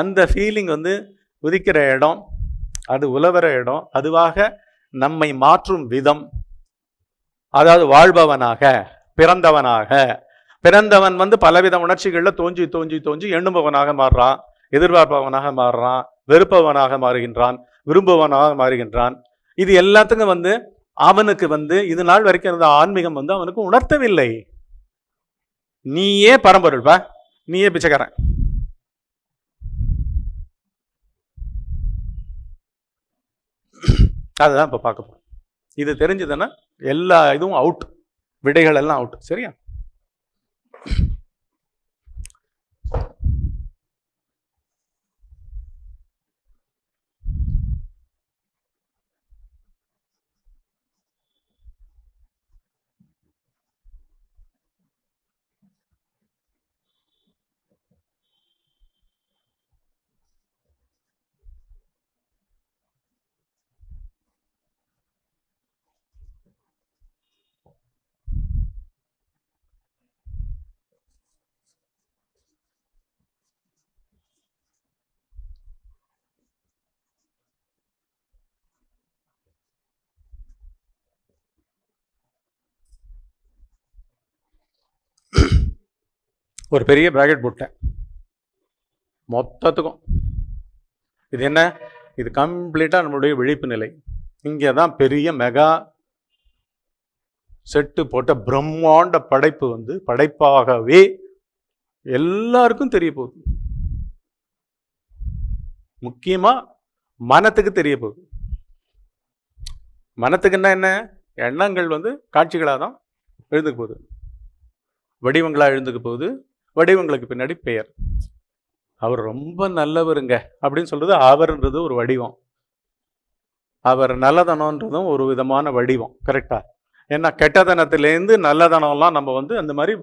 அந்த ஃபீலிங் வந்து உதிக்கிற இடம் அது உழவுற இடம் அதுவாக நம்மை மாற்றும் விதம் அதாவது வாழ்பவனாக பிறந்தவனாக பிறந்தவன் வந்து பலவித உணர்ச்சிகளில் தோஞ்சி தோஞ்சி தோஞ்சி எண்ணுபவனாக மாறுறான் எதிர்பார்ப்பவனாக மாறுறான் வெறுப்பவனாக மாறுகின்றான் விரும்புவனாக மாறுகின்றான் இது எல்லாத்துக்கும் வந்து அவனுக்கு வந்து இது நாள் வரைக்கும் இருந்த ஆன்மீகம் வந்து அவனுக்கு உணர்த்தவில்லை நீயே பரம்பொருள்வா நீயே பிச்சைக்காரன் அதுதான் இப்போ பார்க்க போகிறோம் இது தெரிஞ்சதுன்னா எல்லா இதுவும் அவுட் விடைகள் எல்லாம் அவுட் சரியா ஒரு பெரிய ப்ராக்கெட் போட்டேன் மொத்தத்துக்கும் இது என்ன இது கம்ப்ளீட்டாக நம்மளுடைய விழிப்பு நிலை இங்கே தான் பெரிய மெகா செட்டு போட்ட பிரம்மாண்ட படைப்பு வந்து படைப்பாகவே எல்லாருக்கும் தெரிய போகுது முக்கியமாக மனத்துக்கு தெரிய போகுது மனத்துக்குன்னா என்ன எண்ணங்கள் வந்து காட்சிகளாக தான் எழுந்துக்கு போகுது வடிவங்களாக எழுந்துக்கு போகுது வடிவங்களுக்கு பின்னாடி பெயர் அவர் ரொம்ப நல்லவருங்க அப்படின்னு சொல்கிறது அவர்ன்றது ஒரு வடிவம் அவர் நல்லதனன்றதும் ஒரு விதமான வடிவம் கரெக்டாக ஏன்னா கெட்டதனத்துலேருந்து நல்லதனம்லாம் நம்ம வந்து அந்த மாதிரி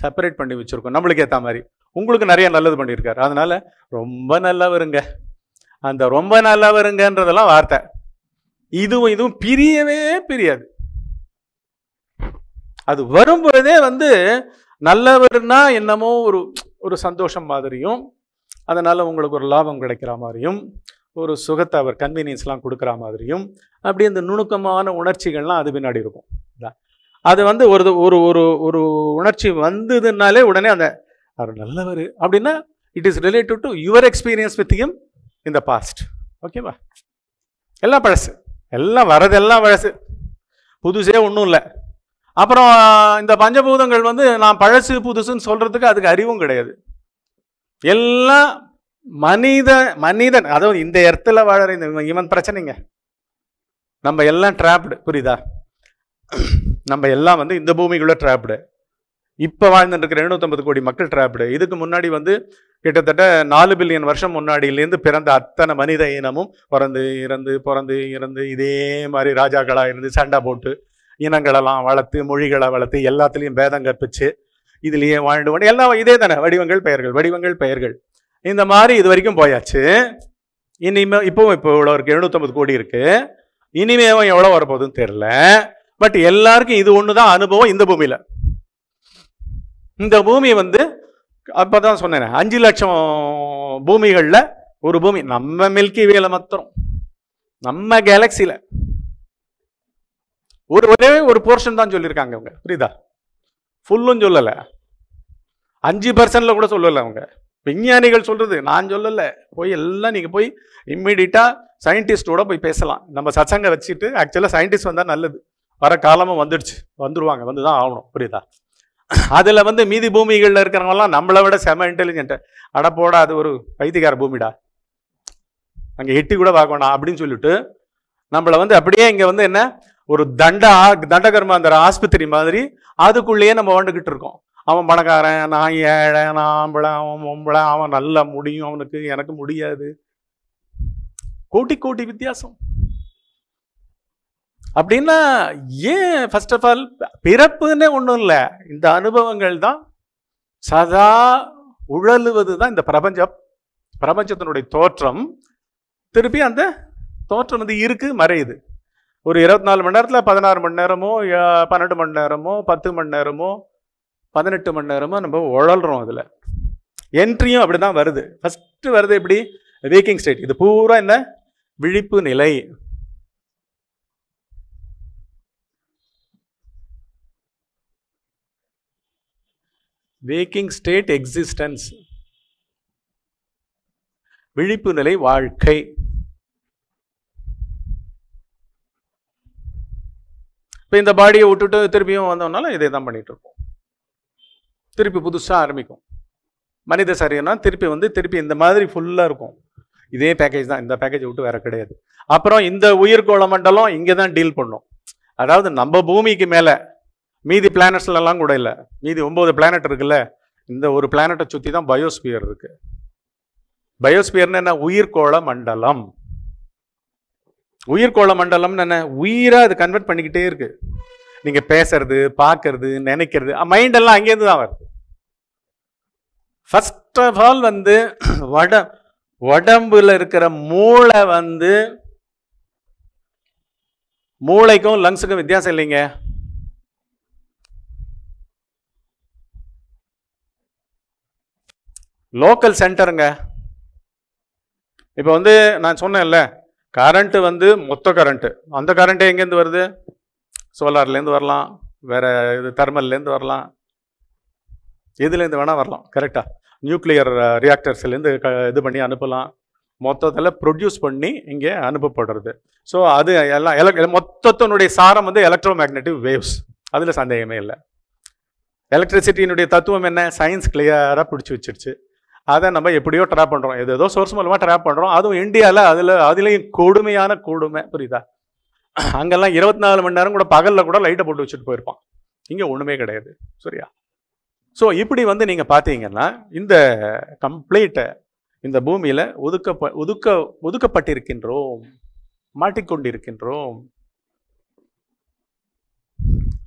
செப்பரேட் பண்ணி வச்சுருக்கோம் நம்மளுக்கு ஏற்ற மாதிரி உங்களுக்கு நிறைய நல்லது பண்ணியிருக்காரு அதனால் ரொம்ப நல்லவருங்க அந்த ரொம்ப நல்லவருங்கன்றதெல்லாம் வார்த்தை இதுவும் இதுவும் பிரியவே பிரியாது அது வரும்பொழுதே வந்து நல்லவர்னா என்னமோ ஒரு ஒரு சந்தோஷம் மாதிரியும் அதனால் உங்களுக்கு ஒரு லாபம் கிடைக்கிற மாதிரியும் ஒரு சுகத்தை அவர் கன்வீனியன்ஸ்லாம் கொடுக்குற மாதிரியும் அப்படி இந்த நுணுக்கமான உணர்ச்சிகள்லாம் அது பின்னாடி இருக்கும் அது வந்து ஒரு ஒரு ஒரு ஒரு உணர்ச்சி வந்ததுனாலே உடனே அந்த அவர் நல்லவர் அப்படின்னா it is related to your experience with இந்த பாஸ்ட் ஓகேவா எல்லாம் பழசு எல்லாம் வரதெல்லாம் பழசு புதுசே ஒன்றும் இல்லை அப்புறம் இந்த பஞ்சபூதங்கள் வந்து நான் பழசு புதுசுன்னு சொல்கிறதுக்கு அதுக்கு அறிவும் கிடையாது எல்லாம் மனித மனிதன் அதாவது இந்த இடத்துல வாழற இந்த இவன் பிரச்சனைங்க நம்ம எல்லாம் ட்ராப்டு புரியுதா நம்ம எல்லாம் வந்து இந்த பூமிக்குள்ளே ட்ராப்டு இப்போ வாழ்ந்துட்டு இருக்கிற எழுநூத்தி கோடி மக்கள் ட்ராப்டு இதுக்கு முன்னாடி வந்து கிட்டத்தட்ட நாலு பில்லியன் வருஷம் முன்னாடியிலேருந்து பிறந்த அத்தனை மனித இனமும் பிறந்து இறந்து பிறந்து இறந்து இதே மாதிரி ராஜாக்களாக இருந்து சண்டை போட்டு இனங்களெல்லாம் வளர்த்து மொழிகளை வளர்த்து எல்லாத்துலேயும் பேதம் கற்பிச்சு இதுலேயே வாழ்ந்து எல்லாம் இதே தானே வடிவங்கள் பெயர்கள் வடிவங்கள் பெயர்கள் இந்த மாதிரி இது வரைக்கும் போயாச்சு இனிமே இப்போவும் இப்போ இவ்வளோ இருக்குது எழுநூற்றம்பது கோடி இருக்குது இனிமேவும் எவ்வளோ வரப்போகுதுன்னு தெரில பட் எல்லாருக்கும் இது ஒன்று தான் அனுபவம் இந்த பூமியில் இந்த பூமி வந்து அப்போ தான் சொன்னேன் அஞ்சு லட்சம் பூமிகளில் ஒரு பூமி நம்ம மில்கி வேலை மாத்திரம் நம்ம கேலக்சியில் ஒரு ஒரே ஒரு போர்ஷன் தான் சொல்லியிருக்காங்க அவங்க புரியுதா ஃபுல்லும் சொல்லலை அஞ்சு பர்சன்டில் கூட சொல்லலை அவங்க விஞ்ஞானிகள் சொல்கிறது நான் சொல்லலை போய் எல்லாம் நீங்கள் போய் இம்மிடியட்டாக சயின்டிஸ்ட்டோட போய் பேசலாம் நம்ம சச்சங்க வச்சுட்டு ஆக்சுவலாக சயின்டிஸ்ட் வந்தால் நல்லது வர காலமாக வந்துடுச்சு வந்துடுவாங்க வந்து தான் ஆகணும் புரியுதா அதில் வந்து மீதி பூமிகளில் இருக்கிறவங்கலாம் நம்மளை விட செம இன்டெலிஜென்ட்டு அடப்போட அது ஒரு பைத்தியகார பூமிடா அங்கே எட்டி கூட பார்க்கணும் அப்படின்னு சொல்லிட்டு நம்மளை வந்து அப்படியே இங்கே வந்து என்ன ஒரு தண்டா தண்டகர்மா அந்த ஆஸ்பத்திரி மாதிரி அதுக்குள்ளேயே நம்ம வாழ்ந்துக்கிட்டு இருக்கோம் அவன் பணக்காரன் நான் ஏழை நான் ஆம்பளை அவன் ஒம்பளை அவன் நல்லா முடியும் அவனுக்கு எனக்கு முடியாது கோட்டி கோட்டி வித்தியாசம் அப்படின்னா ஏன் ஃபர்ஸ்ட் ஆஃப் ஆல் பிறப்புன்னே ஒன்றும் இல்லை இந்த அனுபவங்கள் தான் சதா உழலுவது தான் இந்த பிரபஞ்சம் பிரபஞ்சத்தினுடைய தோற்றம் திருப்பி அந்த தோற்றம் வந்து இருக்கு மறையுது ஒரு இருபத்தி நாலு மணி நேரத்தில் பதினாறு மணி நேரமோ பன்னெண்டு மணி நேரமோ பத்து மணி நேரமோ பதினெட்டு மணி நேரமோ நம்ம உழல்றோம் அதில் என்ட்ரியும் அப்படி தான் வருது ஃபஸ்ட்டு வருது எப்படி வேக்கிங் ஸ்டேட் இது பூரா என்ன விழிப்பு நிலை வேக்கிங் ஸ்டேட் எக்ஸிஸ்டன்ஸ் விழிப்பு நிலை வாழ்க்கை இப்போ இந்த பாடியை விட்டுட்டு திருப்பியும் வந்தோம்னாலும் இதே தான் பண்ணிகிட்டு இருப்போம் திருப்பி புதுசாக ஆரம்பிக்கும் மனித சரியனா திருப்பி வந்து திருப்பி இந்த மாதிரி ஃபுல்லாக இருக்கும் இதே பேக்கேஜ் தான் இந்த பேக்கேஜ் விட்டு வேறு கிடையாது அப்புறம் இந்த உயிர்கோள மண்டலம் இங்கே தான் டீல் பண்ணும் அதாவது நம்ம பூமிக்கு மேலே மீதி பிளானட்ஸ்லாம் கூட இல்லை மீதி ஒம்பது பிளானட் இருக்குல்ல இந்த ஒரு பிளானட்டை சுற்றி தான் பயோஸ்பியர் இருக்குது பயோஸ்பியர்னு என்ன உயிர்கோள மண்டலம் உயிர்கோள மண்டலம்னு என்ன உயிராக அது கன்வெர்ட் பண்ணிக்கிட்டே இருக்குது நீங்கள் பேசுறது பார்க்கறது நினைக்கிறது மைண்டெல்லாம் அங்கேருந்து தான் வருது ஃபஸ்ட் ஆஃப் ஆல் வந்து வட உடம்புல இருக்கிற மூளை வந்து மூளைக்கும் லங்ஸுக்கும் வித்தியாசம் இல்லைங்க லோக்கல் சென்டருங்க இப்போ வந்து நான் சொன்னேன்ல கரண்ட்டு வந்து மொத்த கரண்ட்டு அந்த கரண்ட்டு எங்கேருந்து வருது சோலார்லேருந்து வரலாம் வேறு இது தெர்மல்லேருந்து வரலாம் இதுலேருந்து வேணால் வரலாம் கரெக்டாக நியூக்ளியர் ரியாக்டர்ஸ்லேருந்து க இது பண்ணி அனுப்பலாம் மொத்தத்தில் ப்ரொடியூஸ் பண்ணி இங்கே அனுப்பப்படுறது ஸோ அது எல்லாம் எலக் மொத்தத்தினுடைய சாரம் வந்து எலக்ட்ரோ மேக்னட்டிவ் வேவ்ஸ் அதில் சந்தேகமே இல்லை எலக்ட்ரிசிட்டியினுடைய தத்துவம் என்ன சயின்ஸ் கிளியராக பிடிச்சி வச்சிருச்சு அதை நம்ம எப்படியோ ட்ராப் பண்ணுறோம் எது ஏதோ சோர்ஸ் மூலமாக ட்ராப் பண்ணுறோம் அதுவும் இந்தியாவில் அதில் அதுலேயும் கொடுமையான கொடுமை புரியுதா அங்கெல்லாம் இருபத்தி நாலு மணி நேரம் கூட பகலில் கூட லைட்டை போட்டு வச்சுட்டு போயிருப்பான் இங்கே ஒன்றுமே கிடையாது சரியா ஸோ இப்படி வந்து நீங்கள் பார்த்தீங்கன்னா இந்த கம்ப்ளீட்டை இந்த பூமியில் ஒதுக்க ஒதுக்க ஒதுக்கப்பட்டிருக்கின்றோம் மாட்டிக்கொண்டிருக்கின்றோம்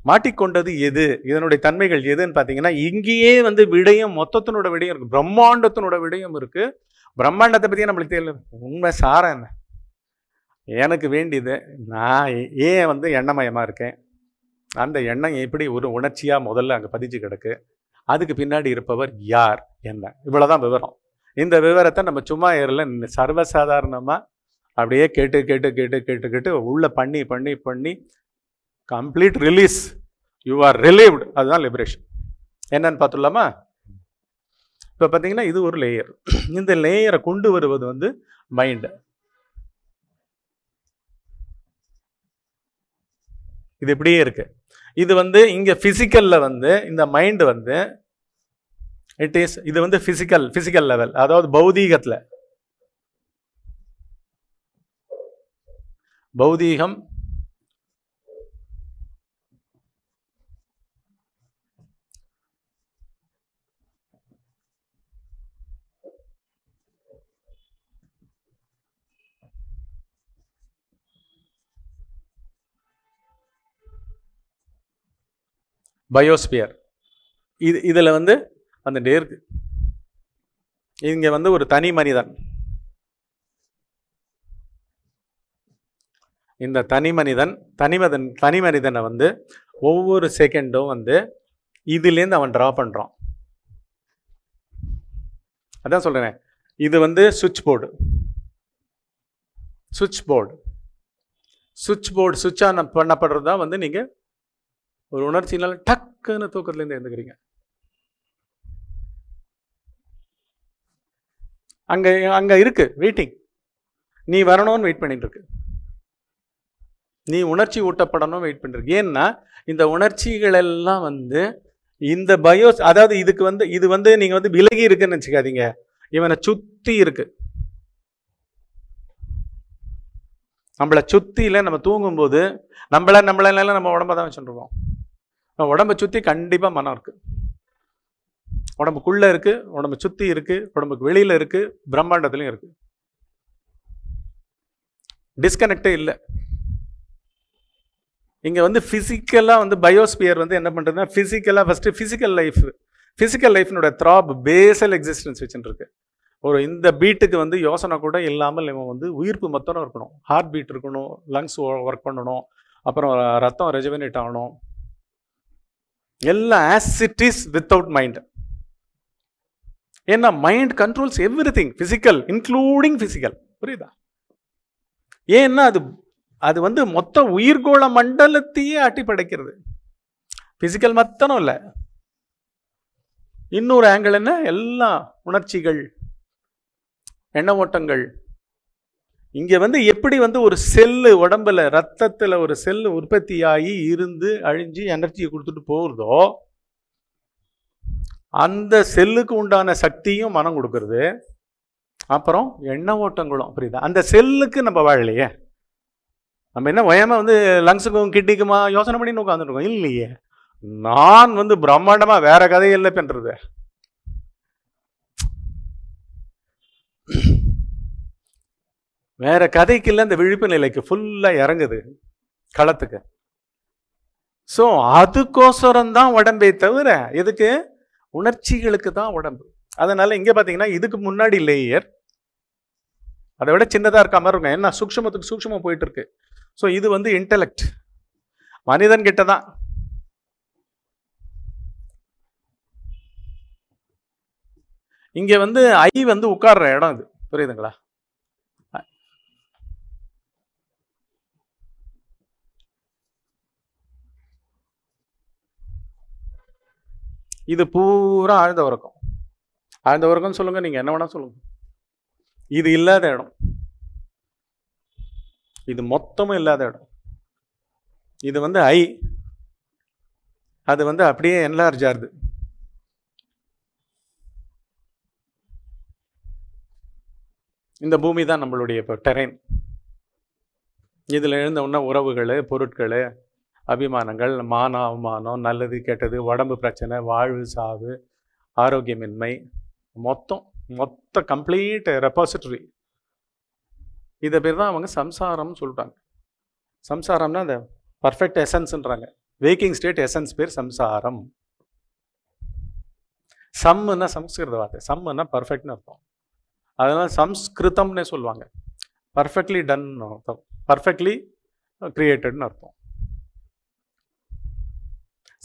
மாட்டிக்கொண்டது எது இதனுடைய தன்மைகள் எதுன்னு பார்த்தீங்கன்னா இங்கேயே வந்து விடயம் மொத்தத்தினோட விடயம் இருக்குது பிரம்மாண்டத்தினோட விடயம் இருக்குது பிரம்மாண்டத்தை பற்றி நம்மளுக்கு தெரியல உண்மை சார என்ன எனக்கு வேண்டியது நான் ஏன் வந்து எண்ணமயமாக இருக்கேன் அந்த எண்ணம் எப்படி ஒரு உணர்ச்சியாக முதல்ல அங்கே பதிச்சு கிடக்கு அதுக்கு பின்னாடி இருப்பவர் யார் என்ன இவ்வளோதான் விவரம் இந்த விவரத்தை நம்ம சும்மா ஏறல சர்வசாதாரணமாக அப்படியே கேட்டு கேட்டு கேட்டு கேட்டு கேட்டு உள்ளே பண்ணி பண்ணி பண்ணி complete release you are relieved அதுதான் லிபரேஷன் என்னன்னு பார்த்துடலாமா இப்போ பார்த்தீங்கன்னா இது ஒரு லேயர் இந்த லேயரை கொண்டு வருவது வந்து மைண்டு இது இப்படியே இருக்கு இது வந்து இங்கே ஃபிசிக்கலில் வந்து இந்த மைண்டு வந்து இட் இஸ் இது வந்து ஃபிசிக்கல் ஃபிசிக்கல் லெவல் அதாவது பௌதீகத்தில் பௌதீகம் பயோஸ்பியர் இது இதில் வந்து வந்துட்டே இருக்கு இங்கே வந்து ஒரு தனி மனிதன் இந்த தனி மனிதன் தனிமதன் தனி மனிதனை வந்து ஒவ்வொரு செகண்டும் வந்து இதுலேருந்து அவன் ட்ரா பண்ணுறான் அதான் சொல்கிறேன் இது வந்து சுவிட்ச் போர்டு சுவிட்ச் போர்டு சுவிட்ச் போர்டு சுவிட்ச் ஆன் பண்ணப்படுறது தான் வந்து நீங்கள் ஒரு உணர்ச்சினால டக்குன்னு தூக்கத்துலேருந்து எழுந்துக்கிறீங்க அங்கே அங்கே இருக்கு வெயிட்டிங் நீ வரணும்னு வெயிட் பண்ணிட்டு இருக்கு நீ உணர்ச்சி ஊட்டப்படணும் வெயிட் பண்ணிருக்கு ஏன்னா இந்த உணர்ச்சிகள் எல்லாம் வந்து இந்த பயோஸ் அதாவது இதுக்கு வந்து இது வந்து நீங்கள் வந்து விலகி இருக்குன்னு வச்சுக்காதீங்க இவனை சுத்தி இருக்கு நம்மளை சுத்தியில் நம்ம தூங்கும்போது நம்மள நம்மளெல்லாம் நம்ம உடம்பை தான் வச்சுருவோம் நம்ம உடம்பை சுற்றி கண்டிப்பாக மனம் இருக்குது உடம்புக்குள்ளே இருக்குது உடம்பு சுற்றி இருக்குது உடம்புக்கு வெளியில் இருக்குது பிரம்மாண்டத்துலையும் இருக்குது டிஸ்கனெக்டே இல்லை இங்கே வந்து ஃபிசிக்கலாக வந்து பயோஸ்பியர் வந்து என்ன பண்ணுறதுன்னா ஃபிசிக்கலாக ஃபஸ்ட்டு ஃபிசிக்கல் லைஃப் ஃபிசிக்கல் லைஃப்னுடைய த்ராப் பேசல் எக்ஸிஸ்டன்ஸ் வச்சுட்டுருக்கு ஒரு இந்த பீட்டுக்கு வந்து யோசனை கூட இல்லாமல் நம்ம வந்து உயிர்ப்பு மொத்தம் இருக்கணும் ஹார்ட் பீட் இருக்கணும் லங்ஸ் ஒர்க் பண்ணணும் அப்புறம் ரத்தம் ரெஜினேட் ஆகணும் எல்லாம் as it is without mind ஏன்னா mind controls everything physical including physical புரியுதா ஏன்னா அது அது வந்து மொத்த உயிர்கோள மண்டலத்தையே ஆட்டி படைக்கிறது ஃபிசிக்கல் மத்தனும் இல்லை இன்னொரு ஆங்கிள் என்ன எல்லா உணர்ச்சிகள் எண்ண ஓட்டங்கள் இங்கே வந்து எப்படி வந்து ஒரு செல்லு உடம்பில் ரத்தத்தில் ஒரு செல்லு உற்பத்தியாகி இருந்து அழிஞ்சு எனர்ஜியை கொடுத்துட்டு போகிறதோ அந்த செல்லுக்கு உண்டான சக்தியும் மனம் கொடுக்குறது அப்புறம் எண்ண ஓட்டங்களும் புரியுதா அந்த செல்லுக்கு நம்ம வாழலையே நம்ம என்ன ஒயமாக வந்து லங்ஸுக்கும் கிட்னிக்குமா யோசனை பண்ணி உட்காந்துருக்கோம் இல்லையே நான் வந்து பிரம்மாண்டமாக வேற கதையில் பண்ணுறது வேற கதைக்கு இல்லை இந்த விழிப்பு நிலைக்கு ஃபுல்லாக இறங்குது களத்துக்கு ஸோ அதுக்கோசரம் தான் உடம்பை தவிர எதுக்கு உணர்ச்சிகளுக்கு தான் உடம்பு அதனால இங்கே பார்த்தீங்கன்னா இதுக்கு முன்னாடி லேயர் அதை விட சின்னதாக இருக்க மாதிரி இருக்கும் என்ன சூக்ஷமத்துக்கு சூக்ஷமாக போயிட்டு இருக்கு ஸோ இது வந்து இன்டலெக்ட் மனிதன் கிட்ட தான் இங்கே வந்து ஐ வந்து உட்கார்ற இடம் இது புரியுதுங்களா இது பூரா ஆழ்ந்த உறக்கம் ஆழ்ந்த உறக்கம்னு சொல்லுங்க நீங்கள் என்ன வேணால் சொல்லுங்கள் இது இல்லாத இடம் இது மொத்தமும் இல்லாத இடம் இது வந்து ஐ அது வந்து அப்படியே என்லார்ஜ் ஆகுது இந்த பூமி தான் நம்மளுடைய இப்போ டெரெயின் இதில் எழுந்த உடனே உறவுகள் பொருட்கள் அபிமானங்கள் மான அவமானம் நல்லது கெட்டது உடம்பு பிரச்சனை வாழ்வு சாவு ஆரோக்கியமின்மை மொத்தம் மொத்த கம்ப்ளீட் ரெப்பாசிட்டரி இதை பேர் தான் அவங்க சம்சாரம்னு சொல்லிட்டாங்க சம்சாரம்னா அந்த பர்ஃபெக்ட் எசன்ஸ்ன்றாங்க வேக்கிங் ஸ்டேட் எசன்ஸ் பேர் சம்சாரம் சம்முன்னா சம்ஸ்கிருத வார்த்தை சம்முன்னா பர்ஃபெக்ட்னு அர்த்தம் அதனால் சம்ஸ்கிருதம்னே சொல்லுவாங்க பர்ஃபெக்ட்லி டன் அர்த்தம் பர்ஃபெக்ட்லி க்ரியேட்டட்னு அர்த்தம்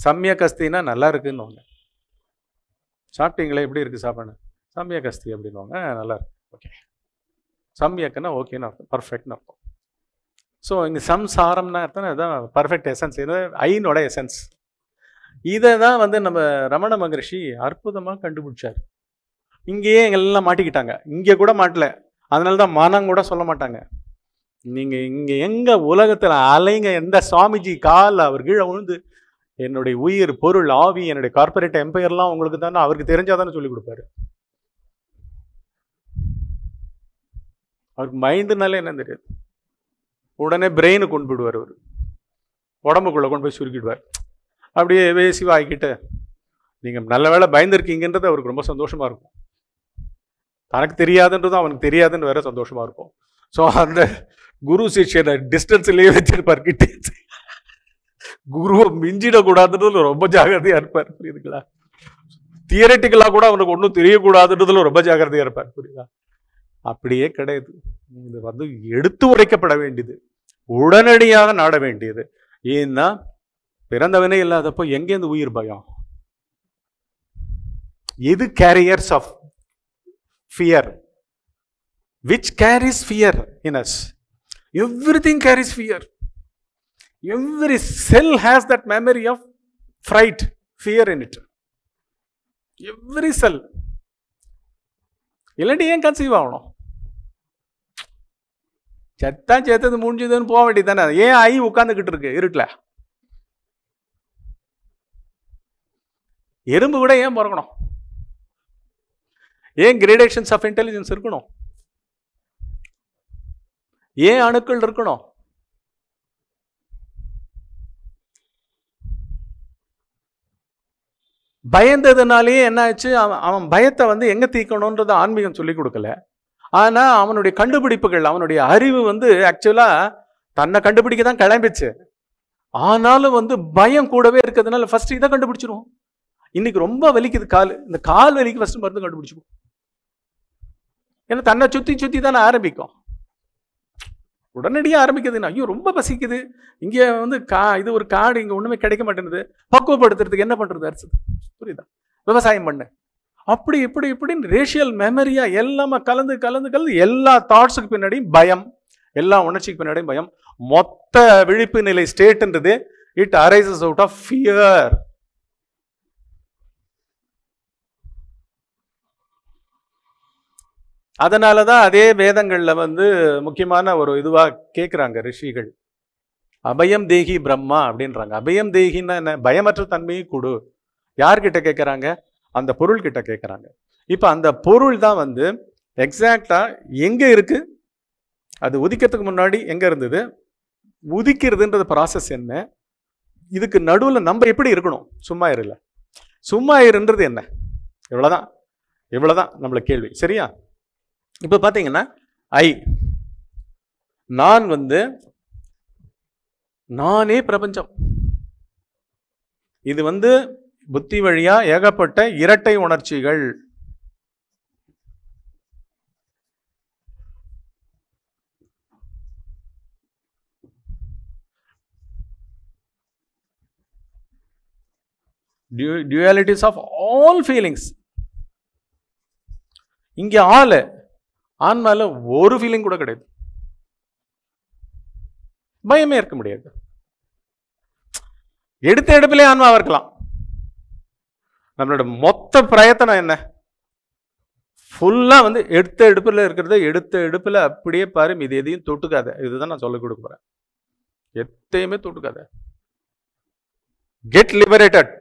சம்ய கஸ்தினா நல்லா இருக்குன்னு சாப்பிட்டீங்களே எப்படி இருக்குது சாப்பாடு சம்ய கஸ்தி அப்படின்னு நல்லா இருக்கு ஓகே சம்யக்குன்னா ஓகேன்னு அர்த்தம் பர்ஃபெக்ட்னு அர்த்தம் ஸோ இங்கே சம்சாரம்னா அர்த்தம் அதுதான் பர்ஃபெக்ட் எசன்ஸ் இது ஐனோட எசன்ஸ் இதை தான் வந்து நம்ம ரமண மகரிஷி அற்புதமாக கண்டுபிடிச்சார் இங்கேயே எங்கெல்லாம் மாட்டிக்கிட்டாங்க இங்கே கூட மாட்டல அதனால தான் மனம் கூட சொல்ல மாட்டாங்க நீங்கள் இங்கே எங்கே உலகத்தில் அலைங்க எந்த சுவாமிஜி கால் அவர் கீழே விழுந்து என்னுடைய உயிர் பொருள் ஆவி என்னுடைய கார்பரேட் எம்பையர்லாம் உங்களுக்கு தானே அவருக்கு தெரிஞ்சாதானே சொல்லிக் கொடுப்பாரு அவருக்கு மைண்டுனால என்ன தெரியாது உடனே பிரெயினுக்கு கொண்டு போயிடுவார் அவர் உடம்புக்குள்ளே கொண்டு போய் சுருக்கிடுவார் அப்படியே வேசிவாக ஆகிக்கிட்டு நீங்கள் நல்ல வேலை பயந்துருக்கீங்கன்றது அவருக்கு ரொம்ப சந்தோஷமாக இருக்கும் தனக்கு தெரியாதுன்றதும் அவனுக்கு தெரியாதுன்னு வேற சந்தோஷமாக இருக்கும் ஸோ அந்த குரு சிஷியனை டிஸ்டன்ஸ்லேயே வச்சிருப்பார் கிட்டே குருவை மிஞ்சிடக்கூடாதுன்றதுல ரொம்ப ஜாகிரதையாக இருப்பார் புரியுதுங்களா தியரட்டிக்கலாக கூட அவனுக்கு ஒன்றும் தெரியக்கூடாதுன்றதுல ரொம்ப ஜாகிரதையாக இருப்பார் புரியுதா அப்படியே கிடையாது இது வந்து எடுத்து உரைக்கப்பட வேண்டியது உடனடியாக நாட வேண்டியது ஏன்னா பிறந்தவனே இல்லாதப்போ எங்கேருந்து உயிர் பயம் எது carriers of fear which carries fear in us everything carries fear every cell has that memory of fright fear in it every cell இல்லாட்டி ஏன் கன்சீவ் ஆகணும் செத்தா சேர்த்தது முடிஞ்சதுன்னு போக வேண்டியது தானே ஏன் ஐ உட்காந்துக்கிட்டு இருக்கு இருட்டில் எறும்பு கூட ஏன் பிறக்கணும் ஏன் கிரேடேஷன்ஸ் ஆஃப் இன்டெலிஜென்ஸ் இருக்கணும் ஏன் அணுக்கள் இருக்கணும் பயந்ததுனாலேயே என்ன ஆச்சு அவன் அவன் பயத்தை வந்து எங்கே தீர்க்கணுன்றத ஆன்மீகம் சொல்லிக் கொடுக்கல ஆனால் அவனுடைய கண்டுபிடிப்புகள் அவனுடைய அறிவு வந்து ஆக்சுவலாக தன்னை கண்டுபிடிக்க தான் கிளம்பிச்சு ஆனாலும் வந்து பயம் கூடவே இருக்கிறதுனால ஃபஸ்ட்டு இதை கண்டுபிடிச்சிருவோம் இன்னைக்கு ரொம்ப வலிக்குது கால் இந்த கால் வலிக்கு ஃபஸ்ட்டு மருந்து கண்டுபிடிச்சிருவோம் ஏன்னா தன்னை சுற்றி சுற்றி தானே ஆரம்பிக்கும் உடனடியாக ஆரம்பிக்குதுன்னா ஐயோ ரொம்ப பசிக்குது இங்கே வந்து கா இது ஒரு காடு இங்கே ஒன்றுமே கிடைக்க மாட்டேங்குது பக்குவப்படுத்துறதுக்கு என்ன பண்ணுறது அரசு புரியுதா விவசாயம் பண்ணு அப்படி இப்படி இப்படின்னு ரேஷியல் மெமரியாக எல்லாமே கலந்து கலந்து கலந்து எல்லா தாட்ஸுக்கு பின்னாடியும் பயம் எல்லா உணர்ச்சிக்கு பின்னாடியும் பயம் மொத்த விழிப்பு நிலை ஸ்டேட்ன்றது it arises out of fear அதனால தான் அதே வேதங்களில் வந்து முக்கியமான ஒரு இதுவாக கேட்குறாங்க ரிஷிகள் அபயம் தேகி பிரம்மா அப்படின்றாங்க அபயம் தேகின்னா என்ன பயமற்ற தன்மையை கொடு யார்கிட்ட கேட்குறாங்க அந்த பொருள்கிட்ட கேட்குறாங்க இப்போ அந்த பொருள் தான் வந்து எக்ஸாக்டாக எங்கே இருக்குது அது உதிக்கிறதுக்கு முன்னாடி எங்கே இருந்தது உதிக்கிறதுன்றது ப்ராசஸ் என்ன இதுக்கு நடுவில் நம்ம எப்படி இருக்கணும் சும்மா இருல சும்மா இருன்றது என்ன இவ்வளோதான் இவ்வளோதான் நம்மளை கேள்வி சரியா இப்போ பார்த்தீங்கன்னா ஐ நான் வந்து நானே பிரபஞ்சம் இது வந்து புத்தி வழியாக ஏகப்பட்ட இரட்டை உணர்ச்சிகள் டியூ டியூயாலிட்டிஸ் ஆஃப் ஆல் ஃபீலிங்ஸ் இங்கே ஆள் ஆண் மேல ஒரு ஃபீலிங் கூட கிடையாது பயமே இருக்க முடியாது எடுத்த எடுப்பிலே ஆன்மாவாக இருக்கலாம் நம்மளோட மொத்த பிரயத்தனம் என்ன ஃபுல்லாக வந்து எடுத்த எடுப்பில் இருக்கிறத எடுத்த எடுப்பில் அப்படியே பாரு இது எதையும் தொட்டுக்காத இதுதான் நான் சொல்லிக் கொடுக்க போகிறேன் எத்தையுமே தொட்டுக்காத get liberated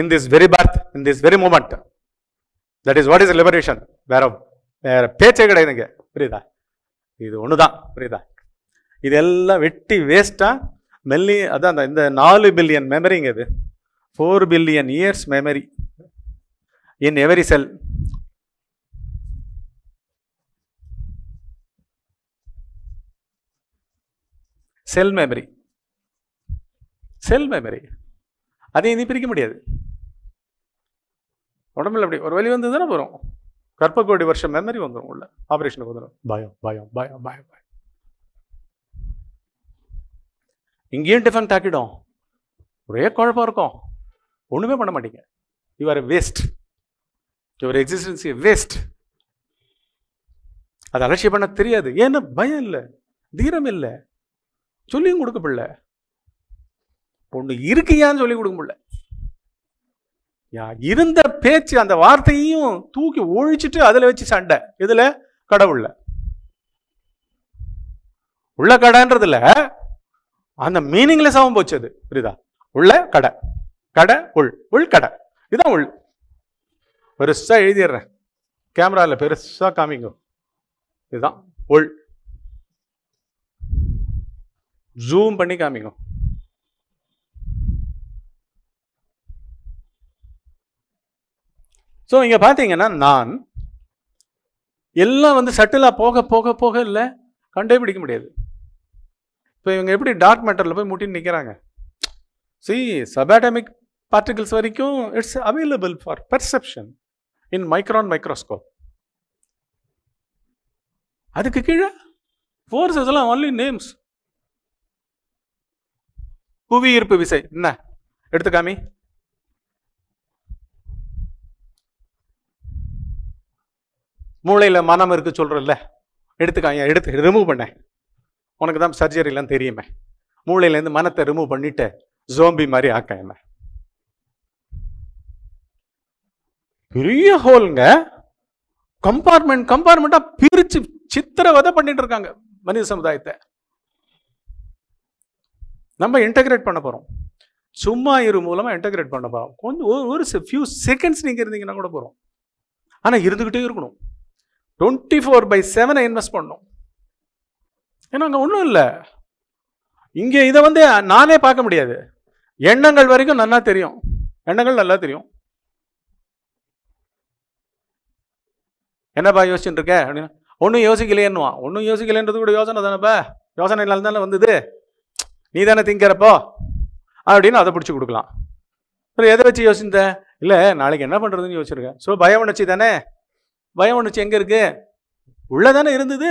in this very birth in this very moment that is what is liberation வேற வேறு பேச்சே கிடையாதுங்க புரியுதா இது ஒன்று தான் புரியுதா இதெல்லாம் வெட்டி வேஸ்ட்டாக மெல்லி அதான் அந்த இந்த நாலு பில்லியன் மெமரிங்க இது four billion years memory in every cell cell memory cell memory அதையும் இனி பிரிக்க முடியாது உடம்புல அப்படி ஒரு வழி வந்து தானே போகிறோம் கற்ப கோடி வருஷம் மெமரி வந்துடும் உள்ள ஆபரேஷனுக்கு வந்துடும் பயம் பயம் பயம் பயம் பயம் இங்கேயும் டிஃபன் தாக்கிடும் ஒரே குழப்பம் இருக்கும் ஒன்றுமே பண்ண மாட்டீங்க you waste your existence waste அது அலட்சியம் பண்ண தெரியாது ஏன்னா பயம் இல்லை தீரம் இல்லை சொல்லியும் கொடுக்க முடியல ஒன்று இருக்கியான்னு சொல்லி கொடுக்க முடியல இருந்த பேச்சு அந்த வார்த்தையையும் தூக்கி ஒழிச்சிட்டு அதில் வச்சு சண்டை இதில் கடவுளில் உள்ள கடைன்றதுல அந்த மீனிங்ல சமம் போச்சு அது புரியுதா உள்ள கடை கடை உள் உள் கடை இதுதான் உள் பெருசா எழுதிடுறேன் கேமராவில் பெருசா காமிங்க இதுதான் உள் ஜூம் பண்ணி காமிக்கும் ஸோ இங்கே பார்த்தீங்கன்னா நான் எல்லாம் வந்து சட்டிலாக போக போக போக இல்லை கண்டே பிடிக்க முடியாது இப்போ இவங்க எப்படி டார்க் மேட்டரில் போய் முட்டின்னு நிற்கிறாங்க சி சபாட்டமிக் பார்ட்டிகிள்ஸ் வரைக்கும் it's available for perception in micron microscope அதுக்கு கீழே ஃபோர்ஸஸ் எல்லாம் ஒன்லி நேம்ஸ் புவி ஈர்ப்பு விசை என்ன எடுத்துக்காமி மூளையில் மனம் இருக்குது சொல்கிறல்ல எடுத்துக்காங்க எடுத்து ரிமூவ் பண்ணேன் உனக்கு தான் சர்ஜரிலாம் தெரியுமே மூளையிலேருந்து மனத்தை ரிமூவ் பண்ணிட்டு ஜோம்பி மாதிரி ஆக்க பெரிய ஹோலுங்க கம்பார்ட்மெண்ட் கம்பார்ட்மெண்ட்டாக பிரித்து சித்திரவதை பண்ணிட்டு இருக்காங்க மனித சமுதாயத்தை நம்ம இன்டகிரேட் பண்ண போகிறோம் சும்மா இரு மூலமாக இன்டகிரேட் பண்ண போகிறோம் கொஞ்சம் ஒரு ஃபியூ செகண்ட்ஸ் நீங்கள் இருந்தீங்கன்னா கூட போகிறோம் ஆனால் இருந்துக்கிட்டே இருக்கணும் டுவெண்ட்டி ஃபோர் பை செவனை இன்வெஸ்ட் பண்ணும் ஏன்னா அங்கே ஒன்றும் இல்லை இங்கே இதை வந்து நானே பார்க்க முடியாது எண்ணங்கள் வரைக்கும் நல்லா தெரியும் எண்ணங்கள் நல்லா தெரியும் என்னப்பா யோசிச்சுட்டு இருக்க அப்படின்னா ஒன்றும் யோசிக்கலையேன்னுவா ஒன்றும் யோசிக்கலைன்றது கூட யோசனை தானேப்பா யோசனை இல்லாத தானே வந்தது நீ தானே திங்கிறப்போ அப்படின்னு அதை பிடிச்சி கொடுக்கலாம் அப்புறம் எதை வச்சு யோசிந்த இல்லை நாளைக்கு என்ன பண்ணுறதுன்னு யோசிச்சிருக்கேன் ஸோ பயம் உணர்ச்சி தானே பயம் உணர்ச்சி எங்கே இருக்குது உள்ளே தானே இருந்தது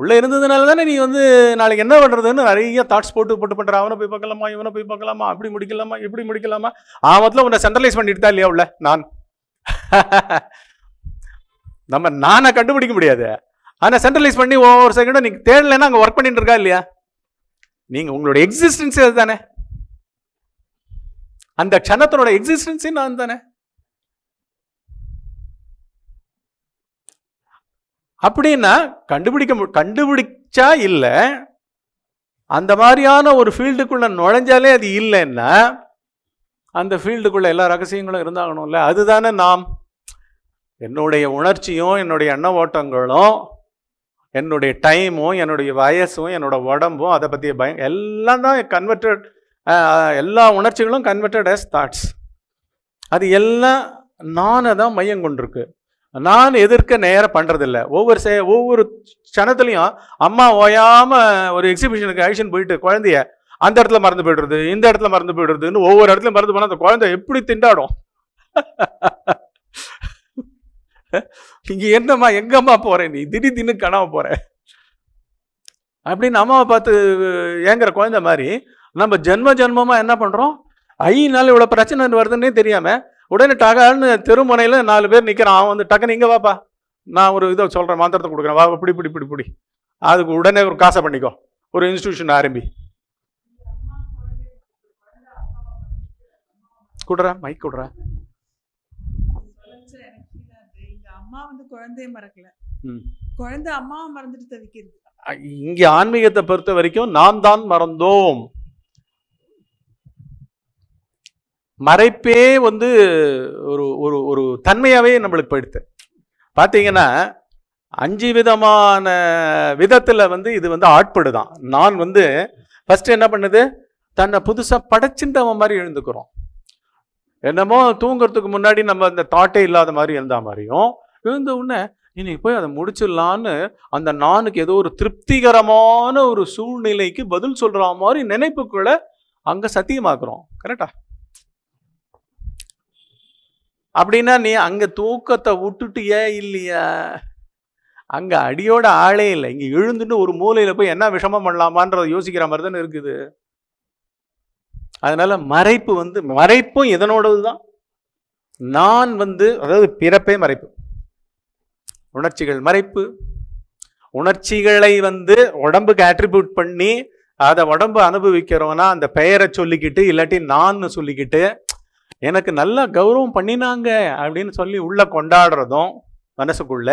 உள்ளே இருந்ததுனால தானே நீ வந்து நாளைக்கு என்ன பண்ணுறதுன்னு நிறைய தாட்ஸ் போட்டு போட்டு பண்ணுற அவனை போய் பார்க்கலாமா இவனை போய் பார்க்கலாமா அப்படி முடிக்கலாமா இப்படி முடிக்கலாமா ஆ மொத்தம் உன்னை சென்ட்ரலைஸ் பண்ணிட்டு தான் இல்லையா உள்ள நான் நம்ம நானை கண்டுபிடிக்க முடியாது ஆனால் சென்ட்ரலைஸ் பண்ணி ஒவ்வொரு செகண்டும் நீங்கள் தேடலைன்னா அங்கே ஒர்க் பண்ணிட்டு இருக்கா இல்லையா நீங்கள் உங்களோட எக்ஸிஸ்டன்ஸே அது தானே அந்த க்ஷணத்தினோட எக்ஸிஸ்டன்ஸே நான் தானே அப்படின்னா கண்டுபிடிக்க கண்டுபிடிச்சா இல்லை அந்த மாதிரியான ஒரு ஃபீல்டுக்குள்ளே நுழைஞ்சாலே அது இல்லைன்னா அந்த ஃபீல்டுக்குள்ளே எல்லா ரகசியங்களும் இருந்தாகணும்ல அதுதானே நாம் என்னுடைய உணர்ச்சியும் என்னுடைய எண்ண ஓட்டங்களும் என்னுடைய டைமும் என்னுடைய வயசும் என்னோடய உடம்பும் அதை பற்றிய பயம் எல்லாம் தான் கன்வெர்டட் எல்லா உணர்ச்சிகளும் கன்வெர்டட் ஆஸ் தாட்ஸ் அது எல்லாம் நானை தான் மையம் கொண்டிருக்கு நான் எதிர்க்க நேரம் பண்ணுறதில்ல ஒவ்வொரு சே ஒவ்வொரு க்ஷணத்துலையும் அம்மா ஓயாமல் ஒரு எக்ஸிபிஷனுக்கு ஆக்ஷன் போயிட்டு குழந்தைய அந்த இடத்துல மறந்து போய்டுறது இந்த இடத்துல மறந்து போய்டுறதுன்னு ஒவ்வொரு இடத்துல மறந்து போனால் அந்த குழந்தை எப்படி திண்டாடும் இங்கே என்னம்மா எங்கம்மா போகிறேன் நீ திடீர் தின்னு கனவு போகிறேன் அப்படின்னு அம்மாவை பார்த்து ஏங்குற குழந்தை மாதிரி நம்ம ஜென்ம ஜென்மமாக என்ன பண்ணுறோம் ஐநாள் இவ்வளோ பிரச்சனை வருதுன்னே தெரியாமல் உடனே டகான்னு தெருமனையில் நாலு பேர் நிற்கிறான் அவன் வந்து டக்குன்னு இங்கே வாப்பா நான் ஒரு இதை சொல்கிறேன் மந்திரத்தை கொடுக்குறேன் வா பிடி பிடி பிடி பிடி அதுக்கு உடனே ஒரு காசை பண்ணிக்கோ ஒரு இன்ஸ்டியூஷன் ஆரம்பி கொடுறா மைக் கொடுறா அம்மா வந்து குழந்தை அம்மா மறந்துட்டு தவிக்கிறது இங்கே ஆன்மீகத்தை பொறுத்த வரைக்கும் நான் தான் மறந்தோம் மறைப்பே வந்து ஒரு ஒரு ஒரு தன்மையாகவே நம்மளுக்கு போயிடுது பார்த்தீங்கன்னா அஞ்சு விதமான விதத்தில் வந்து இது வந்து ஆட்படுதான் நான் வந்து ஃபஸ்ட்டு என்ன பண்ணுது தன்னை புதுசாக படைச்சின்றவன் மாதிரி எழுந்துக்கிறோம் என்னமோ தூங்குறதுக்கு முன்னாடி நம்ம அந்த தாட்டே இல்லாத மாதிரி எழுந்தா மாதிரியும் எழுந்த உடனே இன்னைக்கு போய் அதை முடிச்சிடலான்னு அந்த நானுக்கு ஏதோ ஒரு திருப்திகரமான ஒரு சூழ்நிலைக்கு பதில் சொல்கிற மாதிரி நினைப்புக்குள்ளே அங்கே சத்தியமாக்குறோம் கரெக்டா அப்படின்னா நீ அங்கே தூக்கத்தை விட்டுட்டு ஏன் இல்லையா அங்கே அடியோட ஆளே இல்லை இங்கே எழுந்துட்டு ஒரு மூலையில் போய் என்ன விஷமம் பண்ணலாமான்றத யோசிக்கிற மாதிரி தானே இருக்குது அதனால் மறைப்பு வந்து மறைப்பும் எதனோடது தான் நான் வந்து அதாவது பிறப்பே மறைப்பு உணர்ச்சிகள் மறைப்பு உணர்ச்சிகளை வந்து உடம்புக்கு ஆட்ரிபியூட் பண்ணி அதை உடம்பு அனுபவிக்கிறோன்னா அந்த பெயரை சொல்லிக்கிட்டு இல்லாட்டி நான்னு சொல்லிக்கிட்டு எனக்கு நல்லா கௌரவம் பண்ணினாங்க அப்படின்னு சொல்லி உள்ளே கொண்டாடுறதும் மனசுக்குள்ள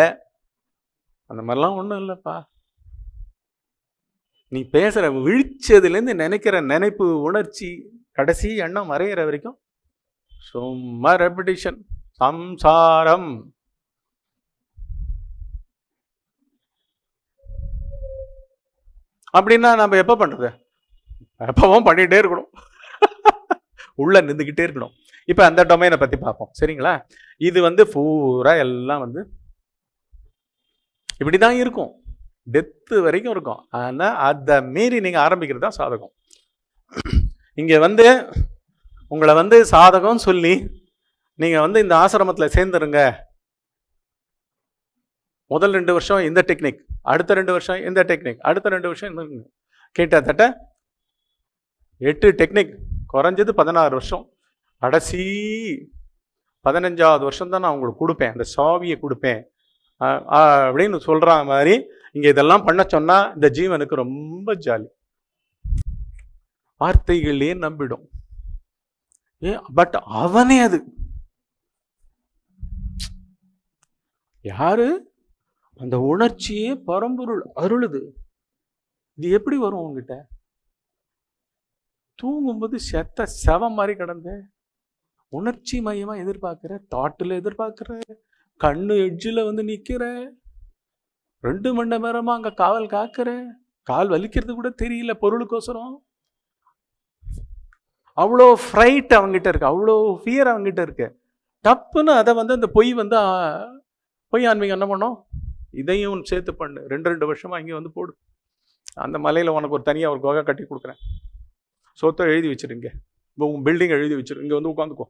அந்த மாதிரிலாம் ஒன்றும் இல்லைப்பா நீ பேசுகிற விழிச்சதுலேருந்து நினைக்கிற நினைப்பு உணர்ச்சி கடைசி எண்ணம் வரைகிற வரைக்கும் சும்மா ரெப்படிஷன் சம்சாரம் அப்படின்னா நம்ம எப்போ பண்ணுறது எப்பவும் பண்ணிகிட்டே இருக்கணும் உள்ளே நின்றுக்கிட்டே இருக்கணும் இப்போ அந்த டொமைனை பற்றி பார்ப்போம் சரிங்களா இது வந்து பூரா எல்லாம் வந்து இப்படி தான் இருக்கும் டெத்து வரைக்கும் இருக்கும் ஆனால் அதை மீறி நீங்கள் ஆரம்பிக்கிறது தான் சாதகம் இங்கே வந்து உங்களை வந்து சாதகம் சொல்லி நீங்கள் வந்து இந்த ஆசிரமத்தில் சேர்ந்துருங்க முதல் ரெண்டு வருஷம் இந்த டெக்னிக் அடுத்த ரெண்டு வருஷம் இந்த டெக்னிக் அடுத்த ரெண்டு வருஷம் இந்த தட்ட எட்டு டெக்னிக் குறைஞ்சது பதினாறு வருஷம் கடைசி பதினஞ்சாவது வருஷம் தான் நான் உங்களுக்கு கொடுப்பேன் அந்த சாவியை கொடுப்பேன் அப்படின்னு சொல்கிற மாதிரி இங்கே இதெல்லாம் பண்ண சொன்னால் இந்த ஜீவனுக்கு ரொம்ப ஜாலி வார்த்தைகளே நம்பிடும் ஏ பட் அவனே அது யாரு அந்த உணர்ச்சியே பரம்பொருள் அருளுது இது எப்படி வரும் உங்ககிட்ட தூங்கும்போது செத்த செவ மாதிரி கிடந்தேன் உணர்ச்சி மையமாக எதிர்பார்க்குற தாட்டில் எதிர்பார்க்குற கண்ணு எட்ஜில் வந்து நிற்கிற ரெண்டு மணி நேரமாக அங்கே காவல் காக்கிற கால் வலிக்கிறது கூட தெரியல பொருளுக்கோசரம் அவ்வளோ ஃப்ரைட் அவங்ககிட்ட இருக்கு அவ்வளோ ஃபியர் அவங்ககிட்ட இருக்கு டப்புன்னு அதை வந்து அந்த பொய் வந்து பொய் ஆன்மீகம் என்ன பண்ணோம் இதையும் சேர்த்து பண்ணு ரெண்டு ரெண்டு வருஷமாக இங்கே வந்து போடு அந்த மலையில் உனக்கு ஒரு தனியாக ஒரு கோகா கட்டி கொடுக்குறேன் சொத்தை எழுதி வச்சுருங்க இப்போ உன் பில்டிங் எழுதி வச்சிரு இங்கே வந்து உட்காந்துக்கோ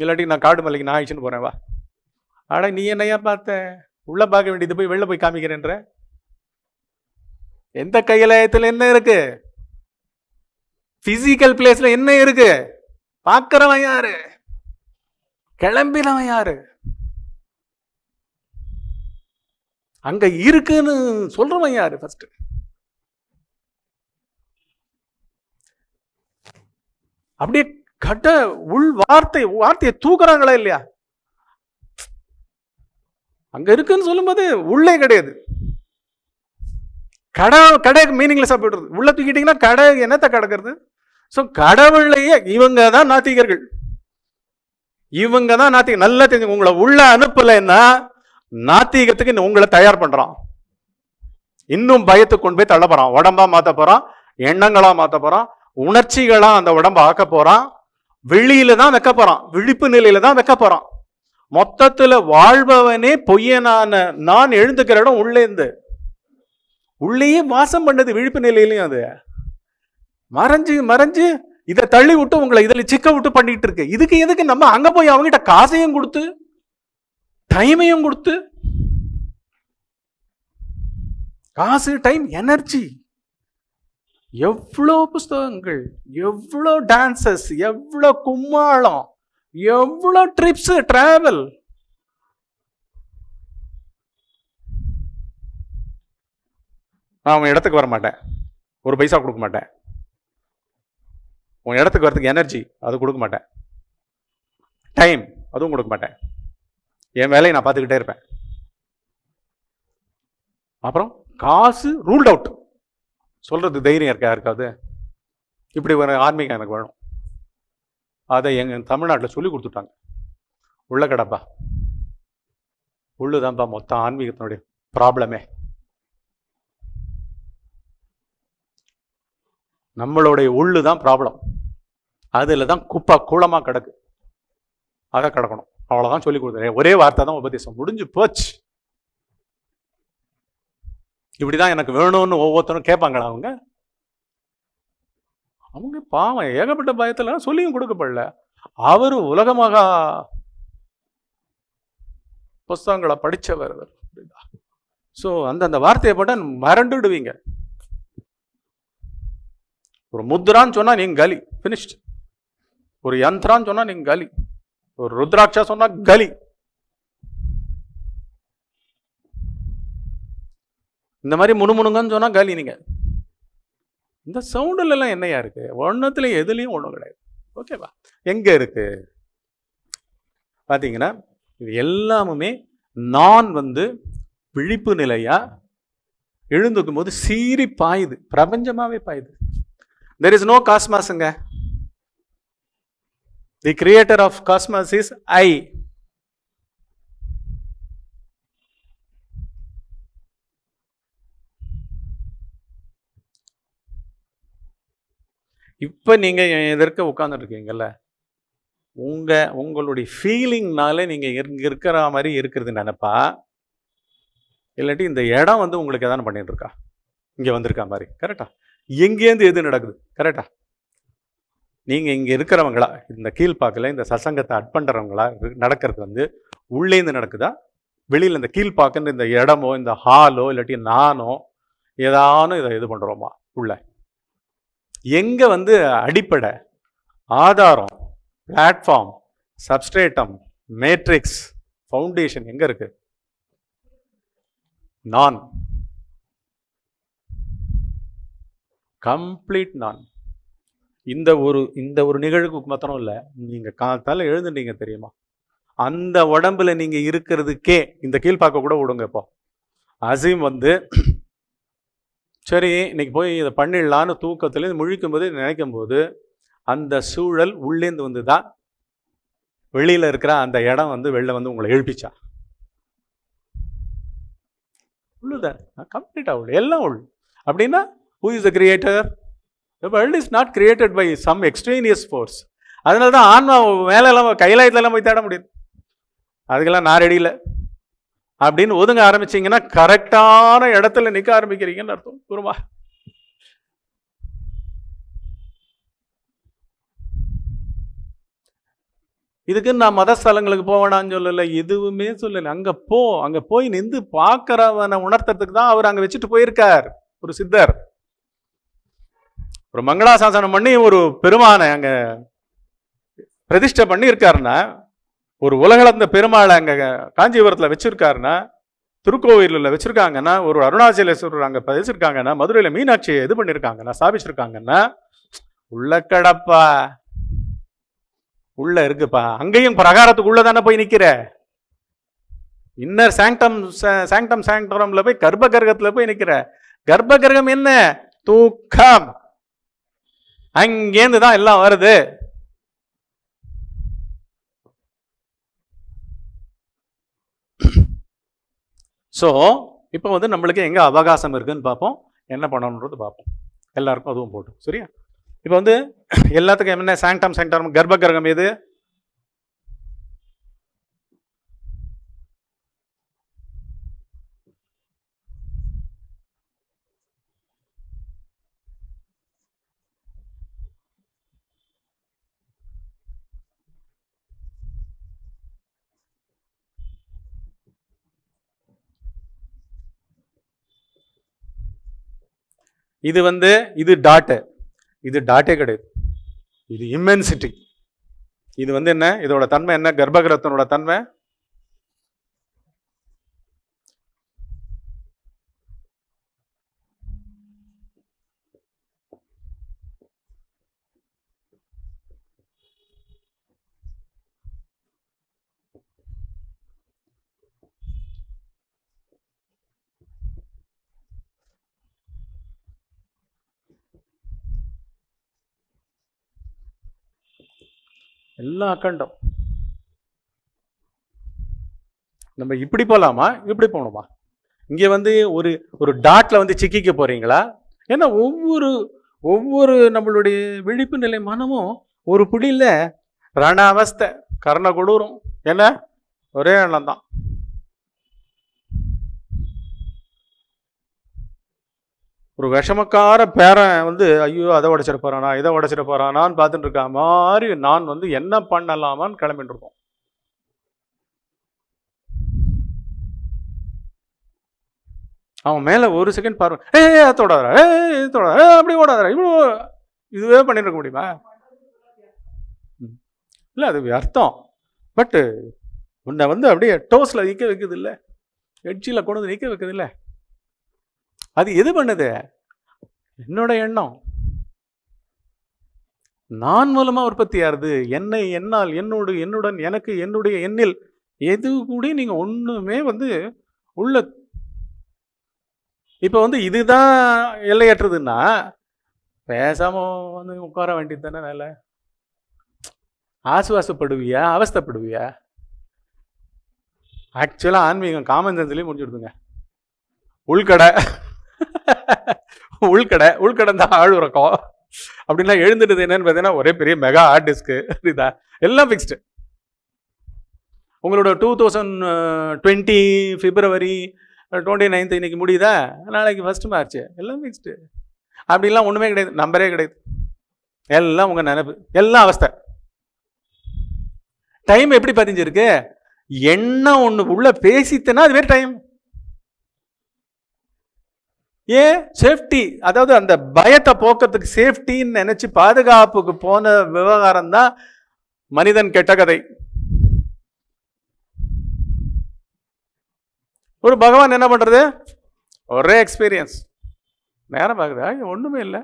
இல்லாட்டி நான் காடு மலைக்கு நான் ஆயிடுச்சுன்னு போகிறேன் வா ஆனால் நீ என்னையா பார்த்த உள்ளே பார்க்க வேண்டியது போய் வெளில போய் காமிக்கிறேன்ற எந்த கையிலயத்தில் என்ன இருக்கு ஃபிசிக்கல் பிளேஸில் என்ன இருக்கு பார்க்குறவன் யாரு கிளம்பினவன் யாரு அங்கே இருக்குன்னு சொல்கிறவன் யாரு ஃபஸ்ட்டு அப்படியே கட உள் வார்த்தை வார்த்தையை தூக்குறாங்களா இல்லையா அங்க இருக்குன்னு சொல்லும்போது உள்ளே கிடையாது கடவுள் கடை மீனிங்ல சாப்பிடுறது உள்ளே தூக்கிட்டீங்கன்னா கடை என்னத்தை கிடக்கிறது ஸோ கடவுளையே இவங்க தான் நாத்திகர்கள் இவங்க தான் நாத்திகர் நல்லா தெரிஞ்சு உங்களை உள்ள அனுப்பலைன்னா நாத்திகத்துக்கு உங்களை தயார் பண்ணுறான் இன்னும் பயத்தை கொண்டு போய் தள்ள போகிறான் உடம்பா மாற்ற போகிறான் எண்ணங்களா மாற்ற போகிறான் உணர்ச்சிகளாக அந்த உடம்பு ஆக்க போகிறான் வெளியில தான் வைக்க போகிறான் விழிப்பு நிலையில தான் வைக்க போகிறான் மொத்தத்தில் வாழ்பவனே பொய்யனான நான் எழுந்துக்கிற இடம் உள்ளேந்து உள்ளேயே வாசம் பண்ணது விழிப்பு நிலையிலையும் அது மறைஞ்சு மறைஞ்சு இதை தள்ளி விட்டு உங்களை இதில் சிக்க விட்டு பண்ணிட்டு இருக்கு இதுக்கு எதுக்கு நம்ம அங்கே போய் அவங்ககிட்ட காசையும் கொடுத்து டைமையும் கொடுத்து காசு டைம் எனர்ஜி எவ்வளோ புஸ்தகங்கள் எவ்வளோ டான்சஸ் எவ்வளோ கும்மாளம் எவ்வளோ ட்ரிப்ஸ் ட்ராவல் நான் உன் இடத்துக்கு வர மாட்டேன் ஒரு பைசா கொடுக்க மாட்டேன் உன் இடத்துக்கு வரதுக்கு எனர்ஜி அது கொடுக்க மாட்டேன் டைம் அதுவும் கொடுக்க மாட்டேன் என் வேலையை நான் பார்த்துக்கிட்டே இருப்பேன் அப்புறம் காசு ரூல்ட் அவுட் சொல்கிறது தைரியம் இருக்கா இருக்காது இப்படி ஒரு ஆன்மீகம் எனக்கு வேணும் அதை எங்கள் தமிழ்நாட்டில் சொல்லி கொடுத்துட்டாங்க உள்ள கடப்பா உள்ளு தான்ப்பா மொத்தம் ஆன்மீகத்தினுடைய ப்ராப்ளமே நம்மளுடைய உள்ளு தான் ப்ராப்ளம் அதில் தான் குப்பா கூலமாக கிடக்கு அதை கிடக்கணும் அவ்வளோதான் சொல்லி கொடுத்தேன் ஒரே வார்த்தை தான் உபதேசம் முடிஞ்சு போச்சு இப்படி தான் எனக்கு வேணும்னு ஒவ்வொருத்தரும் கேட்பாங்களா அவங்க அவங்க பாவம் ஏகப்பட்ட பயத்தில் சொல்லியும் கொடுக்கப்படல அவர் உலகமாக புஸ்தகங்களை படித்தவர் ஸோ அந்த அந்த வார்த்தையை போட்டால் மறந்துடுவீங்க ஒரு முத்ரான்னு சொன்னால் நீங்கள் கலி ஃபினிஷ்ட் ஒரு யந்திரான்னு சொன்னால் நீங்கள் கலி ஒரு ருத்ராட்சா சொன்னால் கலி இந்த மாதிரி முணுமுணுங்கன்னு சொன்னால் கலி நீங்கள் இந்த சவுண்டுலலாம் என்னையா இருக்குது ஒன்றத்தில் எதுலேயும் ஒன்றும் கிடையாது ஓகேவா எங்கே இருக்குது பார்த்தீங்கன்னா இது எல்லாமுமே நான் வந்து விழிப்பு நிலையாக எழுந்துக்கும் போது சீறி பாயுது பிரபஞ்சமாகவே பாயுது தெர் இஸ் நோ காஸ்மாஸுங்க the creator of cosmos is I இப்போ நீங்கள் என் எதிர்க்க உட்காந்துட்ருக்கீங்கல்ல உங்கள் உங்களுடைய ஃபீலிங்னால நீங்கள் இருக்கிற மாதிரி இருக்கிறது நினப்பா இல்லாட்டி இந்த இடம் வந்து உங்களுக்கு எதான பண்ணிகிட்டு இருக்கா இங்கே வந்திருக்கா மாதிரி கரெக்டா எங்கேருந்து எது நடக்குது கரெக்டா நீங்கள் இங்கே இருக்கிறவங்களா இந்த கீழ்ப்பாக்கில் இந்த சசங்கத்தை அட் பண்ணுறவங்களா நடக்கிறது வந்து உள்ளேருந்து நடக்குதா வெளியில் இந்த கீழ்பாக்குன்னு இந்த இடமோ இந்த ஹாலோ இல்லாட்டி நானோ ஏதானோ இதை இது பண்ணுறோமா உள்ளே எங்கே வந்து அடிப்படை ஆதாரம் பிளாட்ஃபார்ம் சப்ஸ்ட்ரேட்டம் மேட்ரிக்ஸ் ஃபவுண்டேஷன் எங்கே இருக்குது நான் கம்ப்ளீட் நான் இந்த ஒரு இந்த ஒரு நிகழ்வுக்கு மாத்திரம் இல்லை நீங்கள் காத்தால் எழுந்துட்டீங்க தெரியுமா அந்த உடம்புல நீங்கள் இருக்கிறதுக்கே இந்த கீழ்பாக்க கூட விடுங்க இப்போ அசீம் வந்து சரி இன்றைக்கி போய் இதை பண்ணிடலான்னு தூக்கத்துலேருந்து முழிக்கும் போது நினைக்கும் போது அந்த சூழல் உள்ளேந்து வந்து தான் வெளியில் இருக்கிற அந்த இடம் வந்து வெளில வந்து உங்களை எழுப்பிச்சா உள்ளுதான் கம்ப்ளீட்டாக உள்ள எல்லாம் உள் அப்படின்னா who is the creator the is not created by some extraneous force அதனால தான் ஆன்மா மேலெல்லாம் கைலாயத்துலலாம் போய் தேட முடியுது அதுக்கெல்லாம் நான் ரெடியில் அப்படின்னு ஒதுங்க ஆரம்பிச்சிங்கன்னா கரெக்டான இடத்துல நிற்க ஆரம்பிக்கிறீங்கன்னு அர்த்தம் குருமா இதுக்கு நான் மத ஸ்தலங்களுக்கு போவேணான்னு சொல்லலை எதுவுமே சொல்லலை அங்கே போ அங்கே போய் நின்று பார்க்குறவனை உணர்த்துறதுக்கு தான் அவர் அங்கே வச்சுட்டு போயிருக்கார் ஒரு சித்தர் ஒரு மங்களாசாசனம் பண்ணி ஒரு பெருமானை அங்கே பிரதிஷ்டை பண்ணி இருக்காருன்னா ஒரு உலகளந்த பெருமாளை அங்கே காஞ்சிபுரத்தில் வச்சுருக்காருன்னா திருக்கோவிலில் வச்சுருக்காங்கன்னா ஒரு அருணாச்சலேஸ்வரர் அங்கே பதிச்சிருக்காங்கன்னா மதுரையில் மீனாட்சியை இது பண்ணியிருக்காங்கன்னா சாபிச்சிருக்காங்கன்னா உள்ள கடப்பா உள்ள இருக்குப்பா அங்கேயும் பிரகாரத்துக்குள்ளே தானே போய் நிற்கிற இன்னர் சாங்டம் சாங்டம் சாங்டரம்ல போய் கர்ப்ப கிரகத்தில் போய் நிற்கிற கர்ப்ப கிரகம் என்ன தூக்கம் அங்கேருந்து தான் எல்லாம் வருது ஸோ இப்போ வந்து நம்மளுக்கு எங்கே அவகாசம் இருக்குதுன்னு பார்ப்போம் என்ன பண்ணணுன்றது பார்ப்போம் எல்லாருக்கும் அதுவும் போட்டு சரியா இப்போ வந்து எல்லாத்துக்கும் என்ன சாங்டம் கர்ப்ப கர்ப்பகிரகம் எது இது வந்து இது டாட்டு இது டாட்டே கிடையாது இது இம்மென்சிட்டி இது வந்து என்ன இதோட தன்மை என்ன கர்ப்பகிரத்தினோட தன்மை எல்லாம் அக்கண்டம் நம்ம இப்படி போகலாமா இப்படி போகணுமா இங்கே வந்து ஒரு ஒரு டாட்டில் வந்து சிக்கிக்க போகிறீங்களா ஏன்னா ஒவ்வொரு ஒவ்வொரு நம்மளுடைய விழிப்பு நிலை மனமும் ஒரு புடியில் ரணாவஸ்தை அவஸ்தை கர்ண என்ன ஒரே எண்ணம் தான் ஒரு விஷமக்கார பேரன் வந்து ஐயோ அதை உடச்சிட போகிறானா இதை உடச்சிட போகிறானான்னு பார்த்துட்டு இருக்க மாதிரி நான் வந்து என்ன பண்ணலாமான்னு கிளம்பிட்டு இருக்கோம் அவன் மேலே ஒரு செகண்ட் பார்வை ஏ தொடாதரா ஏ தொடாத அப்படி ஓடாதரா இவ்வளோ இதுவே பண்ணியிருக்க முடியுமா இல்லை அது அர்த்தம் பட்டு உன்னை வந்து அப்படியே டோஸில் நிற்க வைக்கிறது இல்லை எட்ஜியில் கொண்டு வந்து நிற்க வைக்கிறது இல்லை அது எது பண்ணுது என்னோட எண்ணம் நான் மூலமாக ஆறுது என்னை என்னால் என்னோடு என்னுடன் எனக்கு என்னுடைய எண்ணில் எது கூட நீங்கள் ஒன்றுமே வந்து உள்ள இப்போ வந்து இதுதான் எல்லையற்றதுன்னா பேசாமல் வந்து உட்கார வேண்டியது தானே வேலை ஆசுவாசப்படுவியா அவஸ்தப்படுவியா ஆக்சுவலாக ஆன்மீகம் காமன் சென்ஸ்லேயும் முடிஞ்சுடுதுங்க உள்கடை உள்கடை உள்கடை தான் ஆள் உறக்கம் அப்படின்னா எழுந்துட்டது என்னன்னு பார்த்தீங்கன்னா ஒரே பெரிய மெகா ஹார்ட் டிஸ்க்கு இதா எல்லாம் ஃபிக்ஸ்டு உங்களோட two thousand twenty February twenty ninth இன்னைக்கு முடியுதா நாளைக்கு ஃபஸ்ட்டு மார்ச் எல்லாம் ஃபிக்ஸ்டு அப்படிலாம் ஒன்றுமே கிடையாது நம்பரே கிடையாது எல்லாம் உங்கள் நினப்பு எல்லாம் அவஸ்தை டைம் எப்படி பதிஞ்சிருக்கு என்ன ஒன்று உள்ளே பேசித்தேன்னா அது வேறு டைம் ஏன் சேஃப்டி அதாவது அந்த பயத்தை போக்கிறதுக்கு சேஃப்டின்னு நினச்சி பாதுகாப்புக்கு போன விவகாரம் தான் மனிதன் கெட்ட கதை ஒரு பகவான் என்ன பண்ணுறது ஒரே எக்ஸ்பீரியன்ஸ் நேரம் பார்க்குதா ஒன்றுமே இல்லை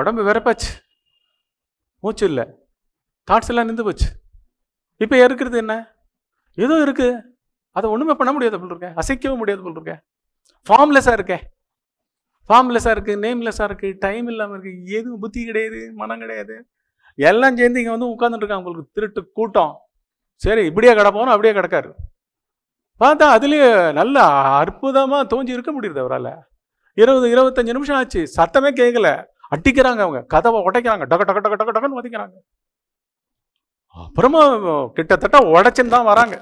உடம்பு வெறப்பாச்சு மூச்சு இல்லை தாட்ஸ் எல்லாம் நின்று போச்சு இப்போ இருக்கிறது என்ன ஏதோ இருக்குது அதை ஒன்றுமே பண்ண முடியாது போல் இருக்கேன் அசைக்கவும் முடியாது போல் இருக்கேன் ஃபார்ம்லெஸ்ஸாக இருக்கே ஃபார்ம்லெஸ்ஸாக இருக்குது நேம்லெஸ்ஸாக இருக்குது டைம் இல்லாமல் இருக்குது எதுவும் புத்தி கிடையாது மனம் கிடையாது எல்லாம் சேர்ந்து இங்கே வந்து உட்காந்துட்டுருக்காங்க உங்களுக்கு திருட்டு கூட்டம் சரி இப்படியே கிடப்போம் அப்படியே கிடக்காரு பார்த்தா அதுலேயே நல்லா அற்புதமாக தோஞ்சி இருக்க முடியுது அவரால் இருபது இருபத்தஞ்சு நிமிஷம் ஆச்சு சத்தமே கேட்கல அட்டிக்கிறாங்க அவங்க கதவை உடைக்கிறாங்க டக டக டக டக டகன்னு உதைக்கிறாங்க அப்புறமா கிட்டத்தட்ட உடைச்சுன்னு தான் வராங்க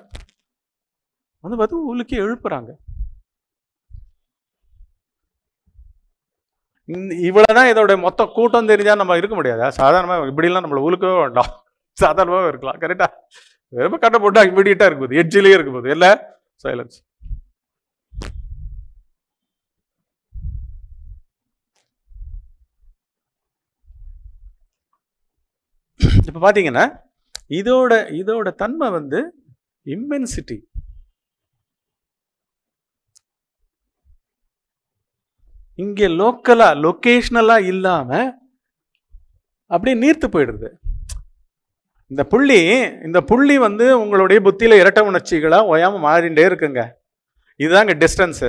வந்து பார்த்து உள்ளுக்கே எழுப்புறாங்க இவ்வளவுதான் இதோட மொத்த கூட்டம் தெரிஞ்சால் நம்ம இருக்க முடியாதா சாதாரணமாக இப்படிலாம் நம்மளை உழுக்கவே வேண்டாம் சாதாரணமாக இருக்கலாம் கரெக்டா ரொம்ப கட்டை போட்டால் இருக்கு போது எட்ஜிலேயே போது இல்லை சைலன்ஸ் இப்போ பார்த்தீங்கன்னா இதோட இதோட தன்மை வந்து இம்மென்சிட்டி இங்கே லோக்கலாக லொக்கேஷ்னலாக இல்லாமல் அப்படியே நீர்த்து போயிடுது இந்த புள்ளி இந்த புள்ளி வந்து உங்களுடைய புத்தியில் இரட்ட உணர்ச்சிகளாக ஓயாமல் மாறிண்டே இருக்குங்க இதுதாங்க டிஸ்டன்ஸு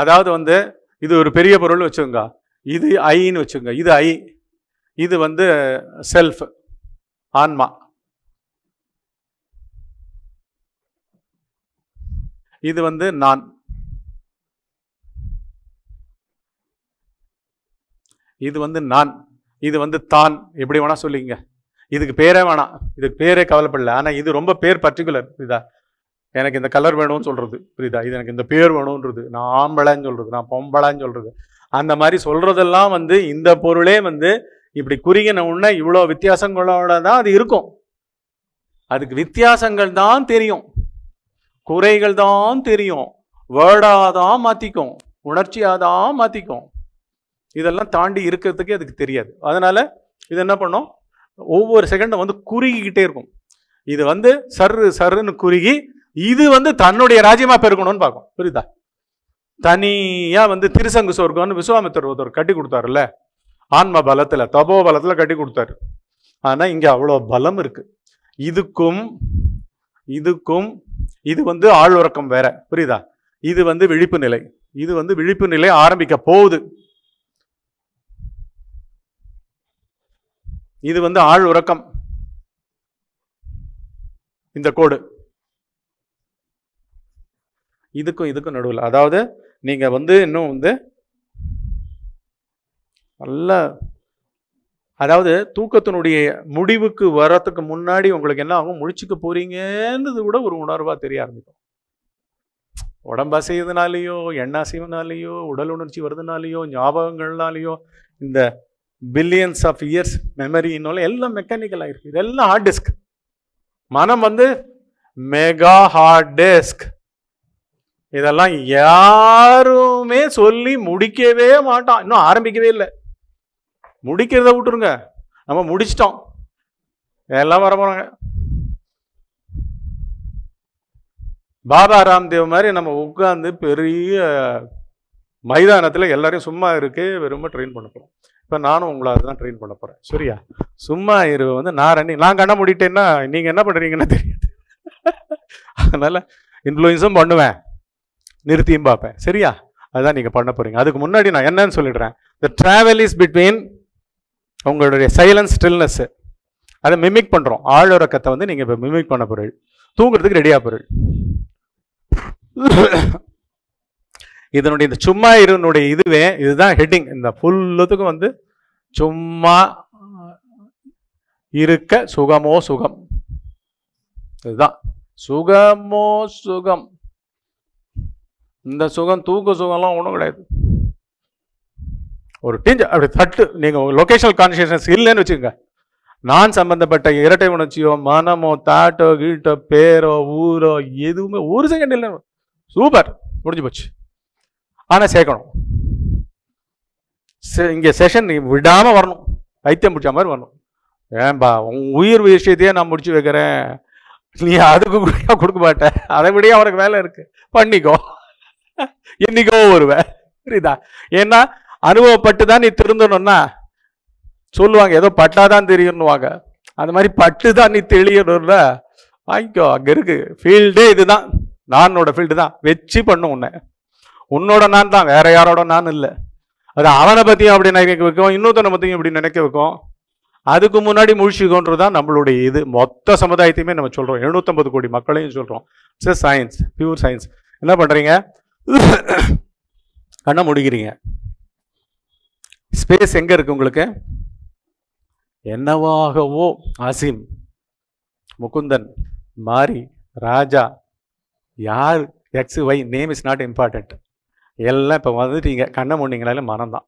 அதாவது வந்து இது ஒரு பெரிய பொருள் வச்சுங்க இது ஐன்னு வச்சுங்க இது ஐ இது வந்து செல்ஃப் ஆன்மா இது வந்து நான் இது வந்து நான் இது வந்து தான் எப்படி வேணால் சொல்லிக்கங்க இதுக்கு பேரே வேணாம் இதுக்கு பேரே கவலைப்படல ஆனால் இது ரொம்ப பேர் பர்டிகுலர் புரியுதா எனக்கு இந்த கலர் வேணும்னு சொல்கிறது புரியுதா இது எனக்கு இந்த பேர் வேணுன்றது நான் ஆம்பளைன்னு சொல்கிறது நான் பொம்பளைன்னு சொல்கிறது அந்த மாதிரி சொல்கிறதெல்லாம் வந்து இந்த பொருளே வந்து இப்படி குறுகின உடனே இவ்வளோ வித்தியாசங்களோட தான் அது இருக்கும் அதுக்கு வித்தியாசங்கள் தான் தெரியும் குறைகள் தான் தெரியும் வேர்டாக தான் மாற்றிக்கும் உணர்ச்சியாக தான் மாற்றிக்கும் இதெல்லாம் தாண்டி இருக்கிறதுக்கே அதுக்கு தெரியாது அதனால் இது என்ன பண்ணும் ஒவ்வொரு செகண்டும் வந்து குறுகிக்கிட்டே இருக்கும் இது வந்து சர்ரு சர்ன்னு குறுகி இது வந்து தன்னுடைய ராஜ்யமாக பெருக்கணும்னு பார்க்கும் புரியுதா தனியாக வந்து திருசங்கு சொர்க்கம்னு விஸ்வாமித்தர் ஒருத்தர் கட்டி கொடுத்தாருல்ல ஆன்ம பலத்தில் தபோ பலத்தில் கட்டி கொடுத்தாரு ஆனால் இங்கே அவ்வளோ பலம் இருக்குது இதுக்கும் இதுக்கும் இது வந்து ஆழ்வரக்கம் வேற புரியுதா இது வந்து விழிப்பு நிலை இது வந்து விழிப்பு நிலை ஆரம்பிக்க போகுது இது வந்து ஆழ் உறக்கம் இந்த கோடு இதுக்கும் இதுக்கும் நடுவில் அதாவது நீங்கள் வந்து இன்னும் வந்து நல்ல அதாவது தூக்கத்தினுடைய முடிவுக்கு வரத்துக்கு முன்னாடி உங்களுக்கு என்ன ஆகும் முடிச்சுக்க போறீங்கன்றது கூட ஒரு உணர்வாக தெரிய ஆரம்பிக்கும் உடம்பு அசைவதுனாலேயோ எண்ணெய் அசைவனாலேயோ உடல் உணர்ச்சி வருதுனாலேயோ ஞாபகங்கள்னாலேயோ இந்த பில்லியன்ஸ் ஆஃப் இயர்ஸ் மெமரி எல்லாம் மெக்கானிக்கல் ஆகிருக்கு இதெல்லாம் ஹார்ட் டிஸ்க் மனம் வந்து மெகா ஹார்ட் டிஸ்க் இதெல்லாம் யாருமே சொல்லி முடிக்கவே மாட்டோம் இன்னும் ஆரம்பிக்கவே இல்லை முடிக்கிறத விட்டுருங்க நம்ம முடிச்சிட்டோம் எல்லாம் வர போகிறாங்க பாபா ராம்தேவ் மாதிரி நம்ம உட்காந்து பெரிய மைதானத்தில் எல்லாரையும் சும்மா இருக்கு வெறும் ட்ரெயின் பண்ண போகிறோம் இப்போ நானும் உங்களை அதுதான் ட்ரெயின் பண்ண போகிறேன் சரியா சும்மா இரு வந்து நான் ரன்னிங் நான் கண்ண முடிட்டேன்னா நீங்கள் என்ன பண்ணுறீங்கன்னு தெரியாது அதனால் இன்ஃப்ளூயன்ஸும் பண்ணுவேன் நிறுத்தியும் பார்ப்பேன் சரியா அதுதான் நீங்கள் பண்ண போகிறீங்க அதுக்கு முன்னாடி நான் என்னன்னு சொல்லிடுறேன் த ட்ராவல் இஸ் பிட்வீன் உங்களுடைய சைலன்ஸ் ஸ்டில்னஸ்ஸு அதை மிமிக் பண்ணுறோம் ஆழ்வரக்கத்தை வந்து நீங்கள் இப்போ மிமிக் பண்ண பொருள் தூங்குறதுக்கு ரெடியாக பொருள் இதனுடைய இந்த சும்மா இருனுடைய இதுவே இதுதான் ஹெட்டிங் இந்த ஃபுல்லுத்துக்கும் வந்து சும்மா இருக்க சுகமோ சுகம் இதுதான் சுகமோ சுகம் இந்த சுகம் தூக்கு சுகம்லாம் ஒன்றும் கிடையாது ஒரு டிஞ்ச அப்படி தட்டு நீங்கள் லொக்கேஷனல் கான்சியஸ்னஸ் இல்லைன்னு வச்சுக்கோங்க நான் சம்பந்தப்பட்ட இரட்டை உணர்ச்சியோ மனமோ தாட்டோ கீட்டோ பேரோ ஊரோ எதுவுமே ஒரு செகண்ட் இல்லை சூப்பர் முடிஞ்சு போச்சு ஆனால் சேர்க்கணும் இங்கே செஷன் விடாமல் வரணும் வைத்தியம் பிடிச்ச மாதிரி வரணும் ஏன்பா உன் உயிர் விஷயத்தையே நான் முடிச்சு வைக்கிறேன் நீ அதுக்கு கொடுக்க மாட்டேன் அதை விட அவனுக்கு வேலை இருக்கு பண்ணிக்கோ என்னைக்கோ வருவேன் புரியுதா ஏன்னா அனுபவப்பட்டு தான் நீ திருந்தணும்னா சொல்லுவாங்க ஏதோ பட்டாதான் தெரியணுவாங்க அந்த மாதிரி பட்டு தான் நீ தெளியணும்ல வாங்கிக்கோ அங்கே இருக்கு ஃபீல்டே இதுதான் நானோட ஃபீல்டு தான் வச்சு பண்ணும் உன்னை உன்னோட நான் தான் வேற யாரோட நான் இல்லை அது அவனை பற்றியும் அப்படி நினைக்க வைக்கும் இன்னொருத்தனை பற்றியும் இப்படி நினைக்க வைக்கும் அதுக்கு முன்னாடி முழிச்சுக்கோன்றது தான் நம்மளுடைய இது மொத்த சமுதாயத்தையுமே நம்ம சொல்கிறோம் எழுநூற்றம்பது கோடி மக்களையும் சொல்கிறோம் சார் சயின்ஸ் பியூர் சயின்ஸ் என்ன பண்ணுறீங்க கண்ணை முடிக்கிறீங்க ஸ்பேஸ் எங்கே இருக்குது உங்களுக்கு என்னவாகவோ அசிம் முகுந்தன் மாரி ராஜா யார் X Y name is not important எல்லாம் இப்போ வந்துட்டீங்க கண்ணை முன்னிங்களால மனம் தான்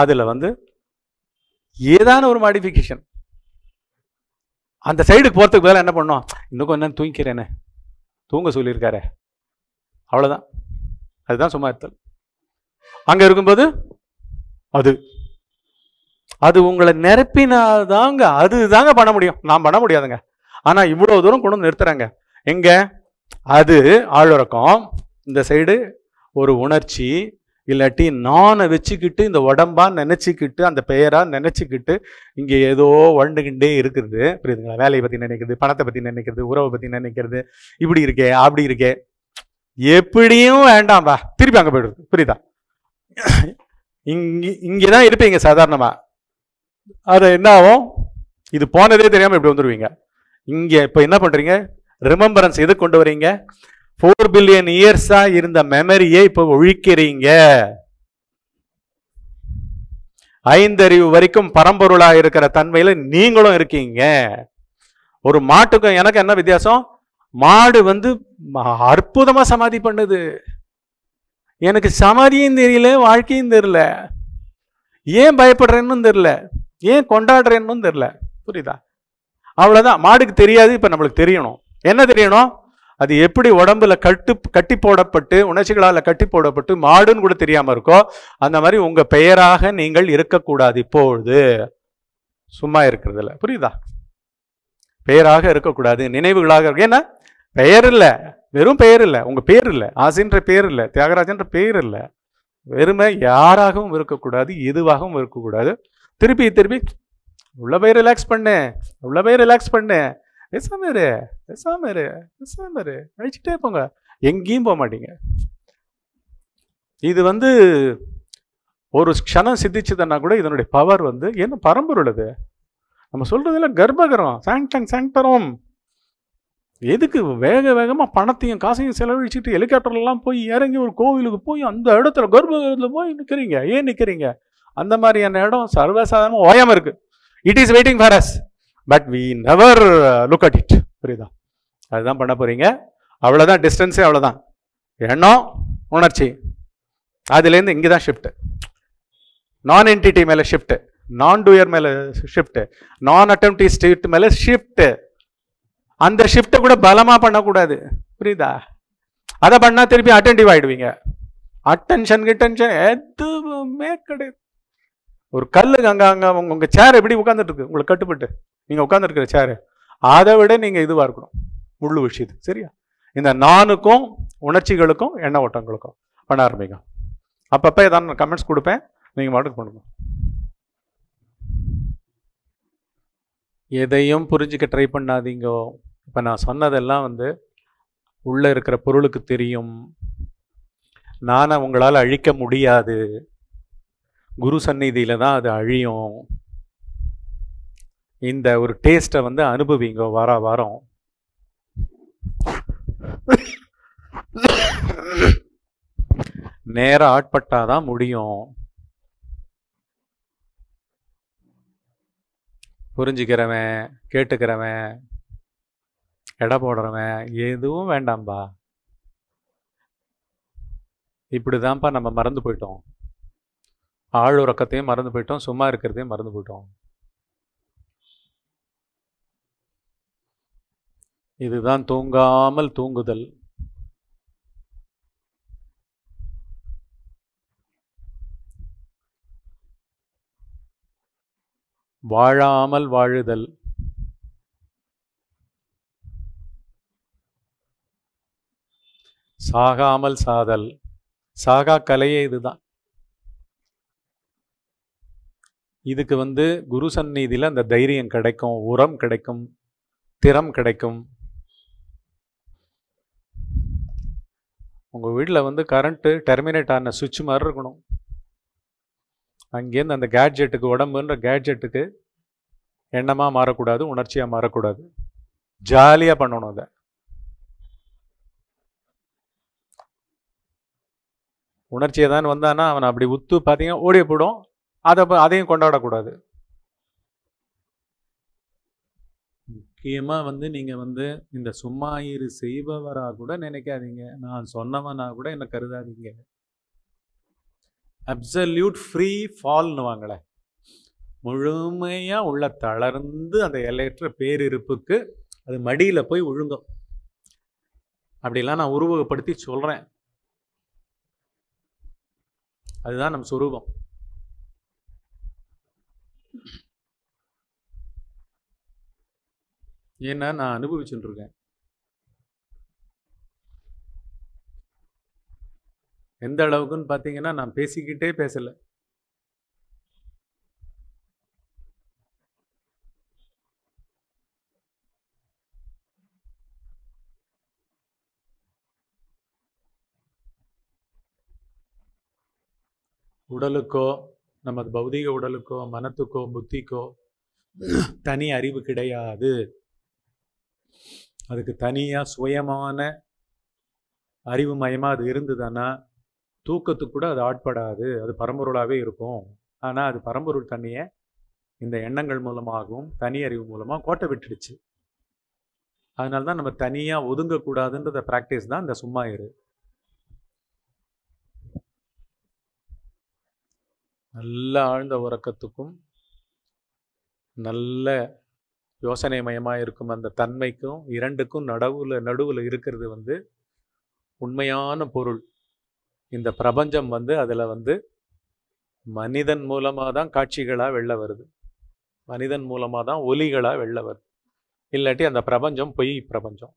அதில் வந்து ஏதான ஒரு மாடிஃபிகேஷன் அந்த சைடுக்கு போகிறதுக்கு வேலை என்ன பண்ணோம் இன்னும் கொஞ்சம் தூங்கிக்கிறேன்னு தூங்க சொல்லியிருக்காரு அவ்வளோதான் அதுதான் சும்மா இருத்தல் அங்கே இருக்கும்போது அது அது உங்களை நிரப்பினாதாங்க அது தாங்க பண்ண முடியும் நான் பண்ண முடியாதுங்க ஆனால் இவ்வளோ தூரம் கொண்டு வந்து நிறுத்துறாங்க எங்கே அது ஆளுறக்கம் இந்த சைடு ஒரு உணர்ச்சி இல்லாட்டி நானை வச்சுக்கிட்டு இந்த உடம்பாக நினச்சிக்கிட்டு அந்த பெயராக நினச்சிக்கிட்டு இங்கே ஏதோ வண்டுகிண்டே இருக்கிறது புரியுதுங்களா வேலையை பற்றி நினைக்கிறது பணத்தை பற்றி நினைக்கிறது உறவை பற்றி நினைக்கிறது இப்படி இருக்கே அப்படி இருக்கே எப்படியும் வேண்டாம்பா திருப்பி அங்கே போயிடுது புரியுதா இங்கே இங்கே தான் இருப்பீங்க சாதாரணமாக அது என்ன ஆகும் இது போனதே தெரியாமல் இப்படி வந்துடுவீங்க இங்கே இப்போ என்ன பண்ணுறீங்க ரிமம்பரன்ஸ் எது கொண்டு வரீங்க ஃபோர் பில்லியன் இயர்ஸாக இருந்த மெமரியை இப்போ ஒழிக்கிறீங்க ஐந்தறிவு வரைக்கும் பரம்பொருளாக இருக்கிற தன்மையில் நீங்களும் இருக்கீங்க ஒரு மாட்டுக்கும் எனக்கு என்ன வித்தியாசம் மாடு வந்து அற்புதமாக சமாதி பண்ணுது எனக்கு சமாதியும் தெரியல வாழ்க்கையும் தெரியல ஏன் பயப்படுறேன்னு தெரில ஏன் கொண்டாடுறேன்னு தெரில புரியுதா அவ்வளோதான் மாடுக்கு தெரியாது இப்போ நம்மளுக்கு தெரியணும் என்ன தெரியணும் அது எப்படி உடம்புல கட்டு கட்டி போடப்பட்டு உணர்ச்சிகளால் கட்டி போடப்பட்டு மாடுன்னு கூட தெரியாமல் இருக்கோ அந்த மாதிரி உங்கள் பெயராக நீங்கள் இருக்கக்கூடாது இப்பொழுது சும்மா இருக்கிறதுல புரியுதா பெயராக இருக்கக்கூடாது நினைவுகளாக இருக்கு ஏன்னா பெயர் இல்லை வெறும் பெயர் இல்லை உங்கள் பேர் இல்லை ஆசின்ற பேர் இல்லை தியாகராஜன்ற பேர் இல்லை வெறுமை யாராகவும் இருக்கக்கூடாது எதுவாகவும் இருக்கக்கூடாது திருப்பி திருப்பி உள்ள பேர் ரிலாக்ஸ் பண்ணு உள்ள பேர் ரிலாக்ஸ் பண்ணு பேசாமரு பேசாமரு பேசாமரு இரு அழிச்சுட்டே போங்க எங்கேயும் போக மாட்டீங்க இது வந்து ஒரு க்ஷணம் சித்திச்சதுன்னா கூட இதனுடைய பவர் வந்து என்ன பரம்பொருள் அது நம்ம சொல்றதுல கர்ப்பகரம் சாங்டங் சாங்டரம் எதுக்கு வேக வேகமாக பணத்தையும் காசையும் செலவழிச்சுட்டு ஹெலிகாப்டர்லாம் போய் இறங்கி ஒரு கோவிலுக்கு போய் அந்த இடத்துல கர்ப்பகரத்தில் போய் நிற்கிறீங்க ஏன் நிற்கிறீங்க அந்த மாதிரியான இடம் சர்வசாதாரணமாக ஓயாமல் இருக்குது it is waiting for us but we never look at it புரியுதா அதுதான் பண்ண போகிறீங்க அவ்வளோதான் டிஸ்டன்ஸே அவ்வளோதான் எண்ணம் உணர்ச்சி அதுலேருந்து இங்கே தான் ஷிஃப்ட்டு நான் என்டிட்டி மேலே ஷிஃப்ட்டு நான் டூயர் மேலே ஷிஃப்ட்டு நான் அட்டம்டி ஸ்டேட் மேலே ஷிஃப்ட்டு அந்த ஷிஃப்ட்டை கூட பலமாக பண்ணக்கூடாது புரியுதா அதை பண்ணால் திருப்பி அட்டன்டிவ் ஆகிடுவீங்க அட்டென்ஷன் கிட்டென்ஷன் எதுவுமே கிடையாது ஒரு கல்லு அங்கே அங்கே உங்கள் உங்கள் சேர் எப்படி உட்காந்துட்ருக்கு உங்களுக்கு கட்டுப்பட்டு நீங்கள் உட்காந்துருக்கிற சேரு அதை விட நீங்கள் இதுவாக இருக்கணும் முள்ளு விஷயத்து சரியா இந்த நானுக்கும் உணர்ச்சிகளுக்கும் எண்ண ஓட்டங்களுக்கும் பண்ண ஆரம்பிங்க அப்பப்போ ஏதாவது நான் கமெண்ட்ஸ் கொடுப்பேன் நீங்கள் மாட்டுக்கு பண்ணுங்க எதையும் புரிஞ்சிக்க ட்ரை பண்ணாதீங்கோ இப்போ நான் சொன்னதெல்லாம் வந்து உள்ளே இருக்கிற பொருளுக்கு தெரியும் நானை உங்களால் அழிக்க முடியாது குரு சந்நிதியில் தான் அது அழியும் இந்த ஒரு டேஸ்ட்டை வந்து அனுபவிங்க வார வாரம் நேர ஆட்பட்டாதான் முடியும் புரிஞ்சுக்கிறவன் கேட்டுக்கிறவன் எடை போடுறவன் எதுவும் வேண்டாம்பா இப்படிதான்ப்பா நம்ம மறந்து போயிட்டோம் உறக்கத்தையும் மறந்து போயிட்டோம் சும்மா இருக்கிறதையும் மறந்து போயிட்டோம் இதுதான் தூங்காமல் தூங்குதல் வாழாமல் வாழுதல் சாகாமல் சாதல் சாகா கலையே இதுதான் இதுக்கு வந்து குரு சந்நிதியில் அந்த தைரியம் கிடைக்கும் உரம் கிடைக்கும் திறம் கிடைக்கும் உங்கள் வீட்டில் வந்து கரண்ட்டு டெர்மினேட் ஆன சுவிட்ச் மாதிரி இருக்கணும் அங்கேருந்து அந்த கேட்ஜெட்டுக்கு உடம்புன்ற கேட்ஜெட்டுக்கு எண்ணமாக மாறக்கூடாது உணர்ச்சியாக மாறக்கூடாது ஜாலியாக பண்ணணும் அதை உணர்ச்சியை தான் வந்தானா அவன் அப்படி உத்து பார்த்தீங்கன்னா ஓடிய போடும் அதை அதையும் கொண்டாடக்கூடாது முக்கியமாக வந்து நீங்கள் வந்து இந்த சும்மாயிறு செய்பவராக கூட நினைக்காதீங்க நான் சொன்னவனாக கூட என்னை கருதாதீங்க அப்சல்யூட் ஃப்ரீ வாங்கலை முழுமையாக உள்ள தளர்ந்து அந்த எல்லையற்ற பேரிருப்புக்கு அது மடியில் போய் ஒழுங்கும் அப்படிலாம் நான் உருவகப்படுத்தி சொல்கிறேன் அதுதான் நம்ம சுரூபம் ஏன்னா நான் அனுபவிச்சுருக்கேன் இருக்கேன் எந்த அளவுக்குன்னு பார்த்தீங்கன்னா நான் பேசிக்கிட்டே பேசலை உடலுக்கோ நமது பௌதீக உடலுக்கோ மனத்துக்கோ புத்திக்கோ தனி அறிவு கிடையாது அதுக்கு தனியாக சுயமான அறிவு மயமாக அது இருந்ததுன்னா தூக்கத்துக்கு கூட அது ஆட்படாது அது பரம்பொருளாகவே இருக்கும் ஆனால் அது பரம்பொருள் தண்ணியை இந்த எண்ணங்கள் மூலமாகவும் தனி அறிவு மூலமாக கோட்டை விட்டுடுச்சு அதனால தான் நம்ம தனியாக ஒதுங்கக்கூடாதுன்றத ப்ராக்டிஸ் தான் இந்த சும்மா இரு நல்ல ஆழ்ந்த உறக்கத்துக்கும் நல்ல யோசனைமயமாக இருக்கும் அந்த தன்மைக்கும் இரண்டுக்கும் நடுவில் நடுவில் இருக்கிறது வந்து உண்மையான பொருள் இந்த பிரபஞ்சம் வந்து அதில் வந்து மனிதன் மூலமாக தான் காட்சிகளாக வெளில வருது மனிதன் மூலமாக தான் ஒலிகளாக வெளில வருது இல்லாட்டி அந்த பிரபஞ்சம் பொய் பிரபஞ்சம்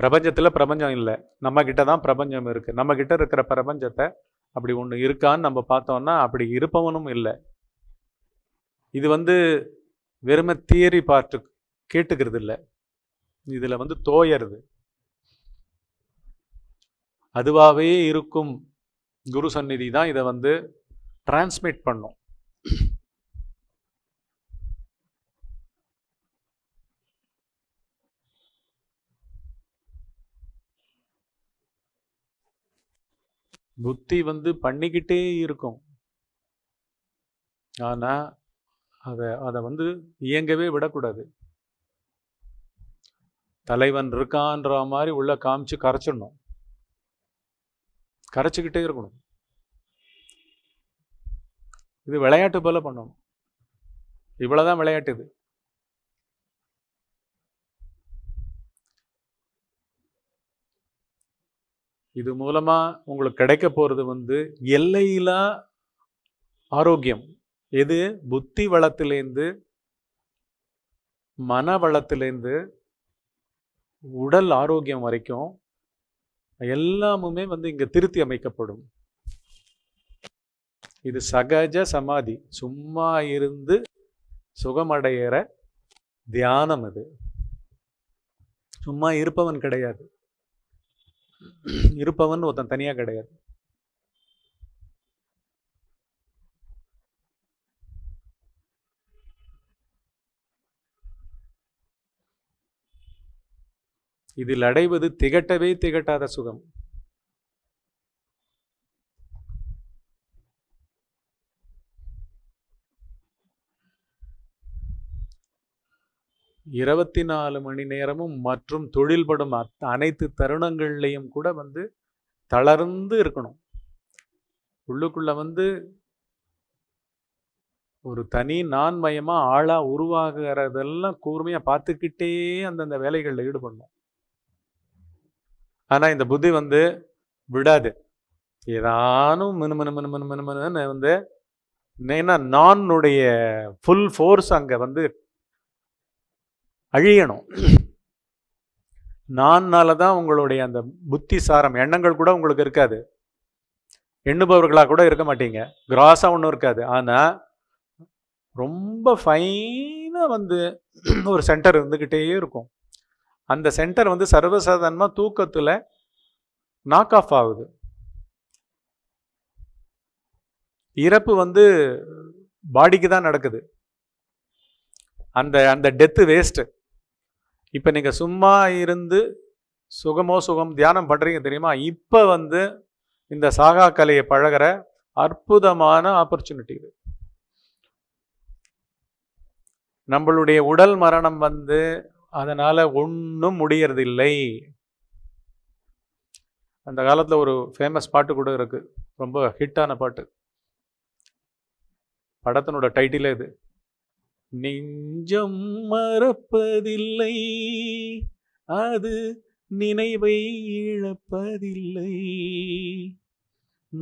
பிரபஞ்சத்தில் பிரபஞ்சம் இல்லை நம்மக்கிட்ட தான் பிரபஞ்சம் இருக்குது நம்மக்கிட்ட இருக்கிற பிரபஞ்சத்தை அப்படி ஒன்று இருக்கான்னு நம்ம பார்த்தோம்னா அப்படி இருப்பவனும் இல்லை இது வந்து வெறும தியரி பார்ட்டு கேட்டுக்கிறது இல்லை இதில் வந்து தோயறது அதுவாகவே இருக்கும் குரு சந்நிதி தான் இதை வந்து டிரான்ஸ்மிட் பண்ணும் புத்தி வந்து பண்ணிக்கிட்டே இருக்கும் ஆனால் அதை அதை வந்து இயங்கவே விடக்கூடாது தலைவன் இருக்கான்ற மாதிரி உள்ள காமிச்சு கரைச்சிடணும் கரைச்சிக்கிட்டே இருக்கணும் இது விளையாட்டு போல பண்ணணும் இவ்வளோதான் விளையாட்டு இது இது மூலமாக உங்களுக்கு கிடைக்க போகிறது வந்து எல்லையிலா ஆரோக்கியம் எது புத்தி வளத்திலேந்து மன வளத்திலேந்து உடல் ஆரோக்கியம் வரைக்கும் எல்லாமுமே வந்து இங்கே திருத்தி அமைக்கப்படும் இது சகஜ சமாதி சும்மா இருந்து சுகமடையிற தியானம் அது சும்மா இருப்பவன் கிடையாது இருப்பவன் ஒருத்தன் தனியாக கிடையாது இதில் அடைவது திகட்டவே திகட்டாத சுகம் இருபத்தி நாலு மணி நேரமும் மற்றும் தொழில்படும் அனைத்து தருணங்கள்லையும் கூட வந்து தளர்ந்து இருக்கணும் உள்ளுக்குள்ளே வந்து ஒரு தனி நான்மயமாக ஆளாக உருவாகிறதெல்லாம் கூர்மையாக பார்த்துக்கிட்டே அந்தந்த வேலைகளில் ஈடுபடணும் ஆனால் இந்த புத்தி வந்து விடாது ஏதானும் மினு மினு மினு மினு மினு மினு வந்து ஏன்னா நானுடைய ஃபுல் ஃபோர்ஸ் அங்கே வந்து அழியணும் நான்னால தான் உங்களுடைய அந்த புத்தி சாரம் எண்ணங்கள் கூட உங்களுக்கு இருக்காது எண்ணுபவர்களாக கூட இருக்க மாட்டீங்க கிராஸாக ஒன்றும் இருக்காது ஆனால் ரொம்ப ஃபைனாக வந்து ஒரு சென்டர் இருந்துக்கிட்டே இருக்கும் அந்த சென்டர் வந்து சர்வசாதாரணமாக தூக்கத்தில் நாக் ஆஃப் ஆகுது இறப்பு வந்து பாடிக்கு தான் நடக்குது அந்த அந்த டெத்து வேஸ்ட்டு இப்போ நீங்கள் சும்மா இருந்து சுகமோ சுகம் தியானம் பண்ணுறீங்க தெரியுமா இப்போ வந்து இந்த சாகா கலையை பழகிற அற்புதமான ஆப்பர்ச்சுனிட்டி இது நம்மளுடைய உடல் மரணம் வந்து அதனால் ஒன்றும் முடியறதில்லை அந்த காலத்தில் ஒரு ஃபேமஸ் பாட்டு கூட இருக்குது ரொம்ப ஹிட்டான பாட்டு படத்தினோட டைட்டிலே இது நெஞ்சம் மறப்பதில்லை அது நினைவை இழப்பதில்லை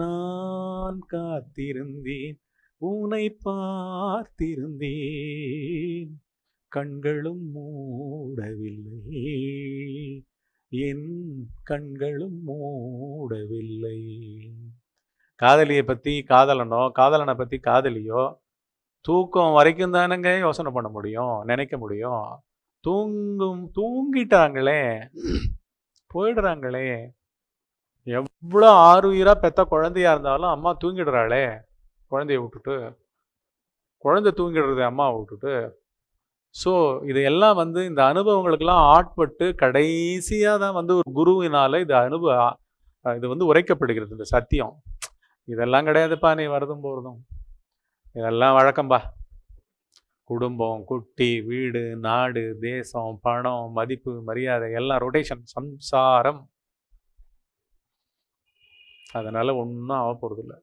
நான் காத்திருந்தேன் உனை பார்த்திருந்தேன் கண்களும் மூடவில்லை என் கண்களும் மூடவில்லை காதலியை பற்றி காதலனோ காதலனை பற்றி காதலியோ தூக்கம் வரைக்கும் தானேங்க யோசனை பண்ண முடியும் நினைக்க முடியும் தூங்கும் தூங்கிட்டாங்களே போயிடுறாங்களே எவ்வளோ ஆறு உயிராக பெத்த குழந்தையாக இருந்தாலும் அம்மா தூங்கிடுறாளே குழந்தைய விட்டுட்டு குழந்தை தூங்கிடுறது அம்மாவை விட்டுட்டு ஸோ இதையெல்லாம் வந்து இந்த அனுபவங்களுக்கெல்லாம் ஆட்பட்டு கடைசியாக தான் வந்து ஒரு குருவினால் இது அனுபவ இது வந்து உரைக்கப்படுகிறது இந்த சத்தியம் இதெல்லாம் கிடையாதுப்பா நீ வரதும் போகிறதும் இதெல்லாம் வழக்கம்பா குடும்பம் குட்டி வீடு நாடு தேசம் பணம் மதிப்பு மரியாதை எல்லாம் ரொட்டேஷன் சம்சாரம் அதனால் ஒன்றும் ஆக இல்லை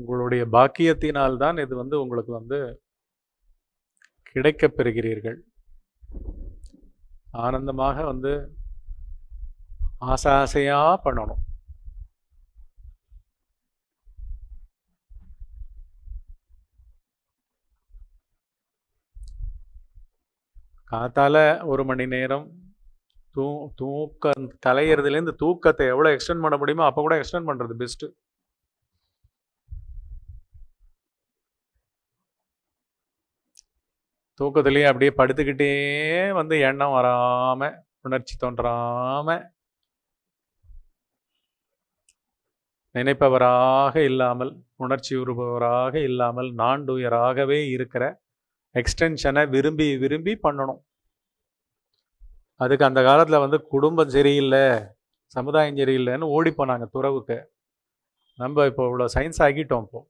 உங்களுடைய பாக்கியத்தினால்தான் இது வந்து உங்களுக்கு வந்து கிடைக்கப் பெறுகிறீர்கள் ஆனந்தமாக வந்து ஆசை ஆசையாக பண்ணணும் காத்தால் ஒரு மணி நேரம் தூ தூக்க தலையிறதுலேருந்து தூக்கத்தை எவ்வளோ எக்ஸ்டெண்ட் பண்ண முடியுமோ அப்போ கூட எக்ஸ்டெண்ட் பண்ணுறது பெஸ்ட்டு தூக்கத்துலேயும் அப்படியே படுத்துக்கிட்டே வந்து எண்ணம் வராமல் உணர்ச்சி தோன்றாமல் நினைப்பவராக இல்லாமல் உணர்ச்சி உறுபவராக இல்லாமல் டூயராகவே இருக்கிற எக்ஸ்டென்ஷனை விரும்பி விரும்பி பண்ணணும் அதுக்கு அந்த காலத்தில் வந்து குடும்பம் சரியில்லை சமுதாயம் சரியில்லைன்னு ஓடி போனாங்க துறவுக்கு நம்ம இப்போ இவ்வளோ சயின்ஸ் ஆகிட்டோம் இப்போ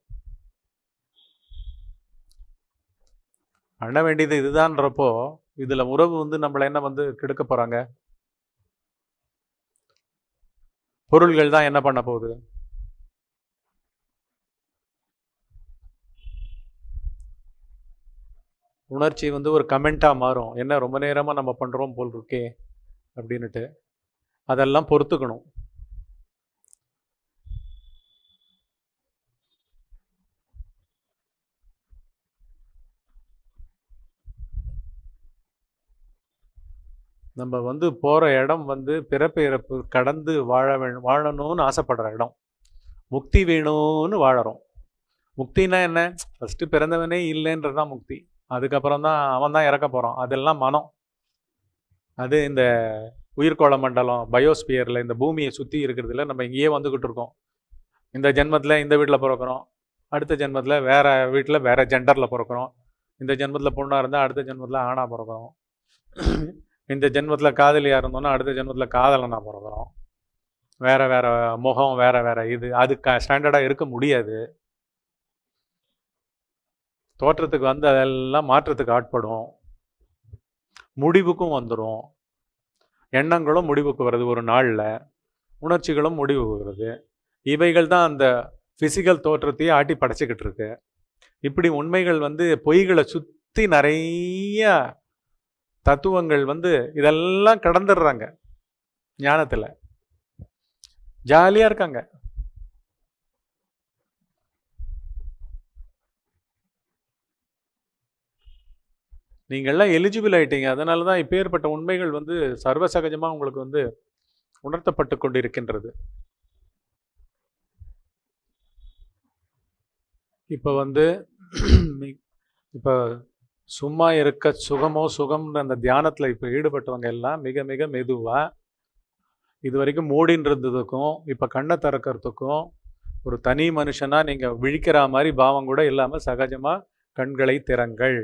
பண்ண வேண்டியது இதுதான்றப்போ இதில் உறவு வந்து நம்மளை என்ன வந்து கெடுக்க போகிறாங்க பொருள்கள் தான் என்ன பண்ண போகுது உணர்ச்சி வந்து ஒரு கமெண்ட்டாக மாறும் என்ன ரொம்ப நேரமாக நம்ம பண்ணுறோம் போல் இருக்கே அப்படின்ட்டு அதெல்லாம் பொறுத்துக்கணும் நம்ம வந்து போகிற இடம் வந்து பிறப்பு இறப்பு கடந்து வாழ வே வாழணும்னு ஆசைப்படுற இடம் முக்தி வேணும்னு வாழறோம் முக்தினா என்ன ஃபஸ்ட்டு பிறந்தவனே இல்லைன்றது தான் முக்தி அதுக்கப்புறம் தான் அவன் தான் இறக்க போகிறான் அதெல்லாம் மனம் அது இந்த உயிர்கோள மண்டலம் பயோஸ்பியரில் இந்த பூமியை சுற்றி இருக்கிறதுல நம்ம இங்கேயே வந்துக்கிட்டு இருக்கோம் இந்த ஜென்மத்தில் இந்த வீட்டில் பிறக்கிறோம் அடுத்த ஜென்மத்தில் வேறு வீட்டில் வேறு ஜெண்டரில் பிறக்கிறோம் இந்த ஜென்மத்தில் பொண்ணாக இருந்தால் அடுத்த ஜென்மத்தில் ஆணாக பிறக்கிறோம் இந்த ஜென்மத்தில் காதலியாக இருந்தோன்னா அடுத்த ஜென்மத்தில் காதலனாக பிறக்கிறோம் வேறு வேறு முகம் வேறு வேறு இது அது க ஸ்டாண்டர்டாக இருக்க முடியாது தோற்றத்துக்கு வந்து அதெல்லாம் மாற்றத்துக்கு ஆட்படும் முடிவுக்கும் வந்துடும் எண்ணங்களும் முடிவுக்கு வருது ஒரு நாளில் உணர்ச்சிகளும் முடிவுக்கு வருது இவைகள் தான் அந்த ஃபிசிக்கல் தோற்றத்தையே ஆட்டி படைச்சிக்கிட்டு இருக்கு இப்படி உண்மைகள் வந்து பொய்களை சுற்றி நிறைய தத்துவங்கள் வந்து இதெல்லாம் கடந்துடுறாங்க ஞானத்தில் ஜாலியாக இருக்காங்க நீங்கள்லாம் எலிஜிபிள் ஆகிட்டீங்க அதனால தான் இப்பேற்பட்ட உண்மைகள் வந்து சர்வசகஜமாக உங்களுக்கு வந்து உணர்த்தப்பட்டு கொண்டு இருக்கின்றது இப்போ வந்து இப்போ சும்மா இருக்க சுகமோ சுகம்னு அந்த தியானத்தில் இப்போ ஈடுபட்டவங்க எல்லாம் மிக மிக மெதுவாக இது வரைக்கும் மூடின்றதுக்கும் இப்போ கண்ணை திறக்கிறதுக்கும் ஒரு தனி மனுஷனாக நீங்கள் விழிக்கிற மாதிரி பாவம் கூட இல்லாமல் சகஜமாக கண்களை திறங்கள்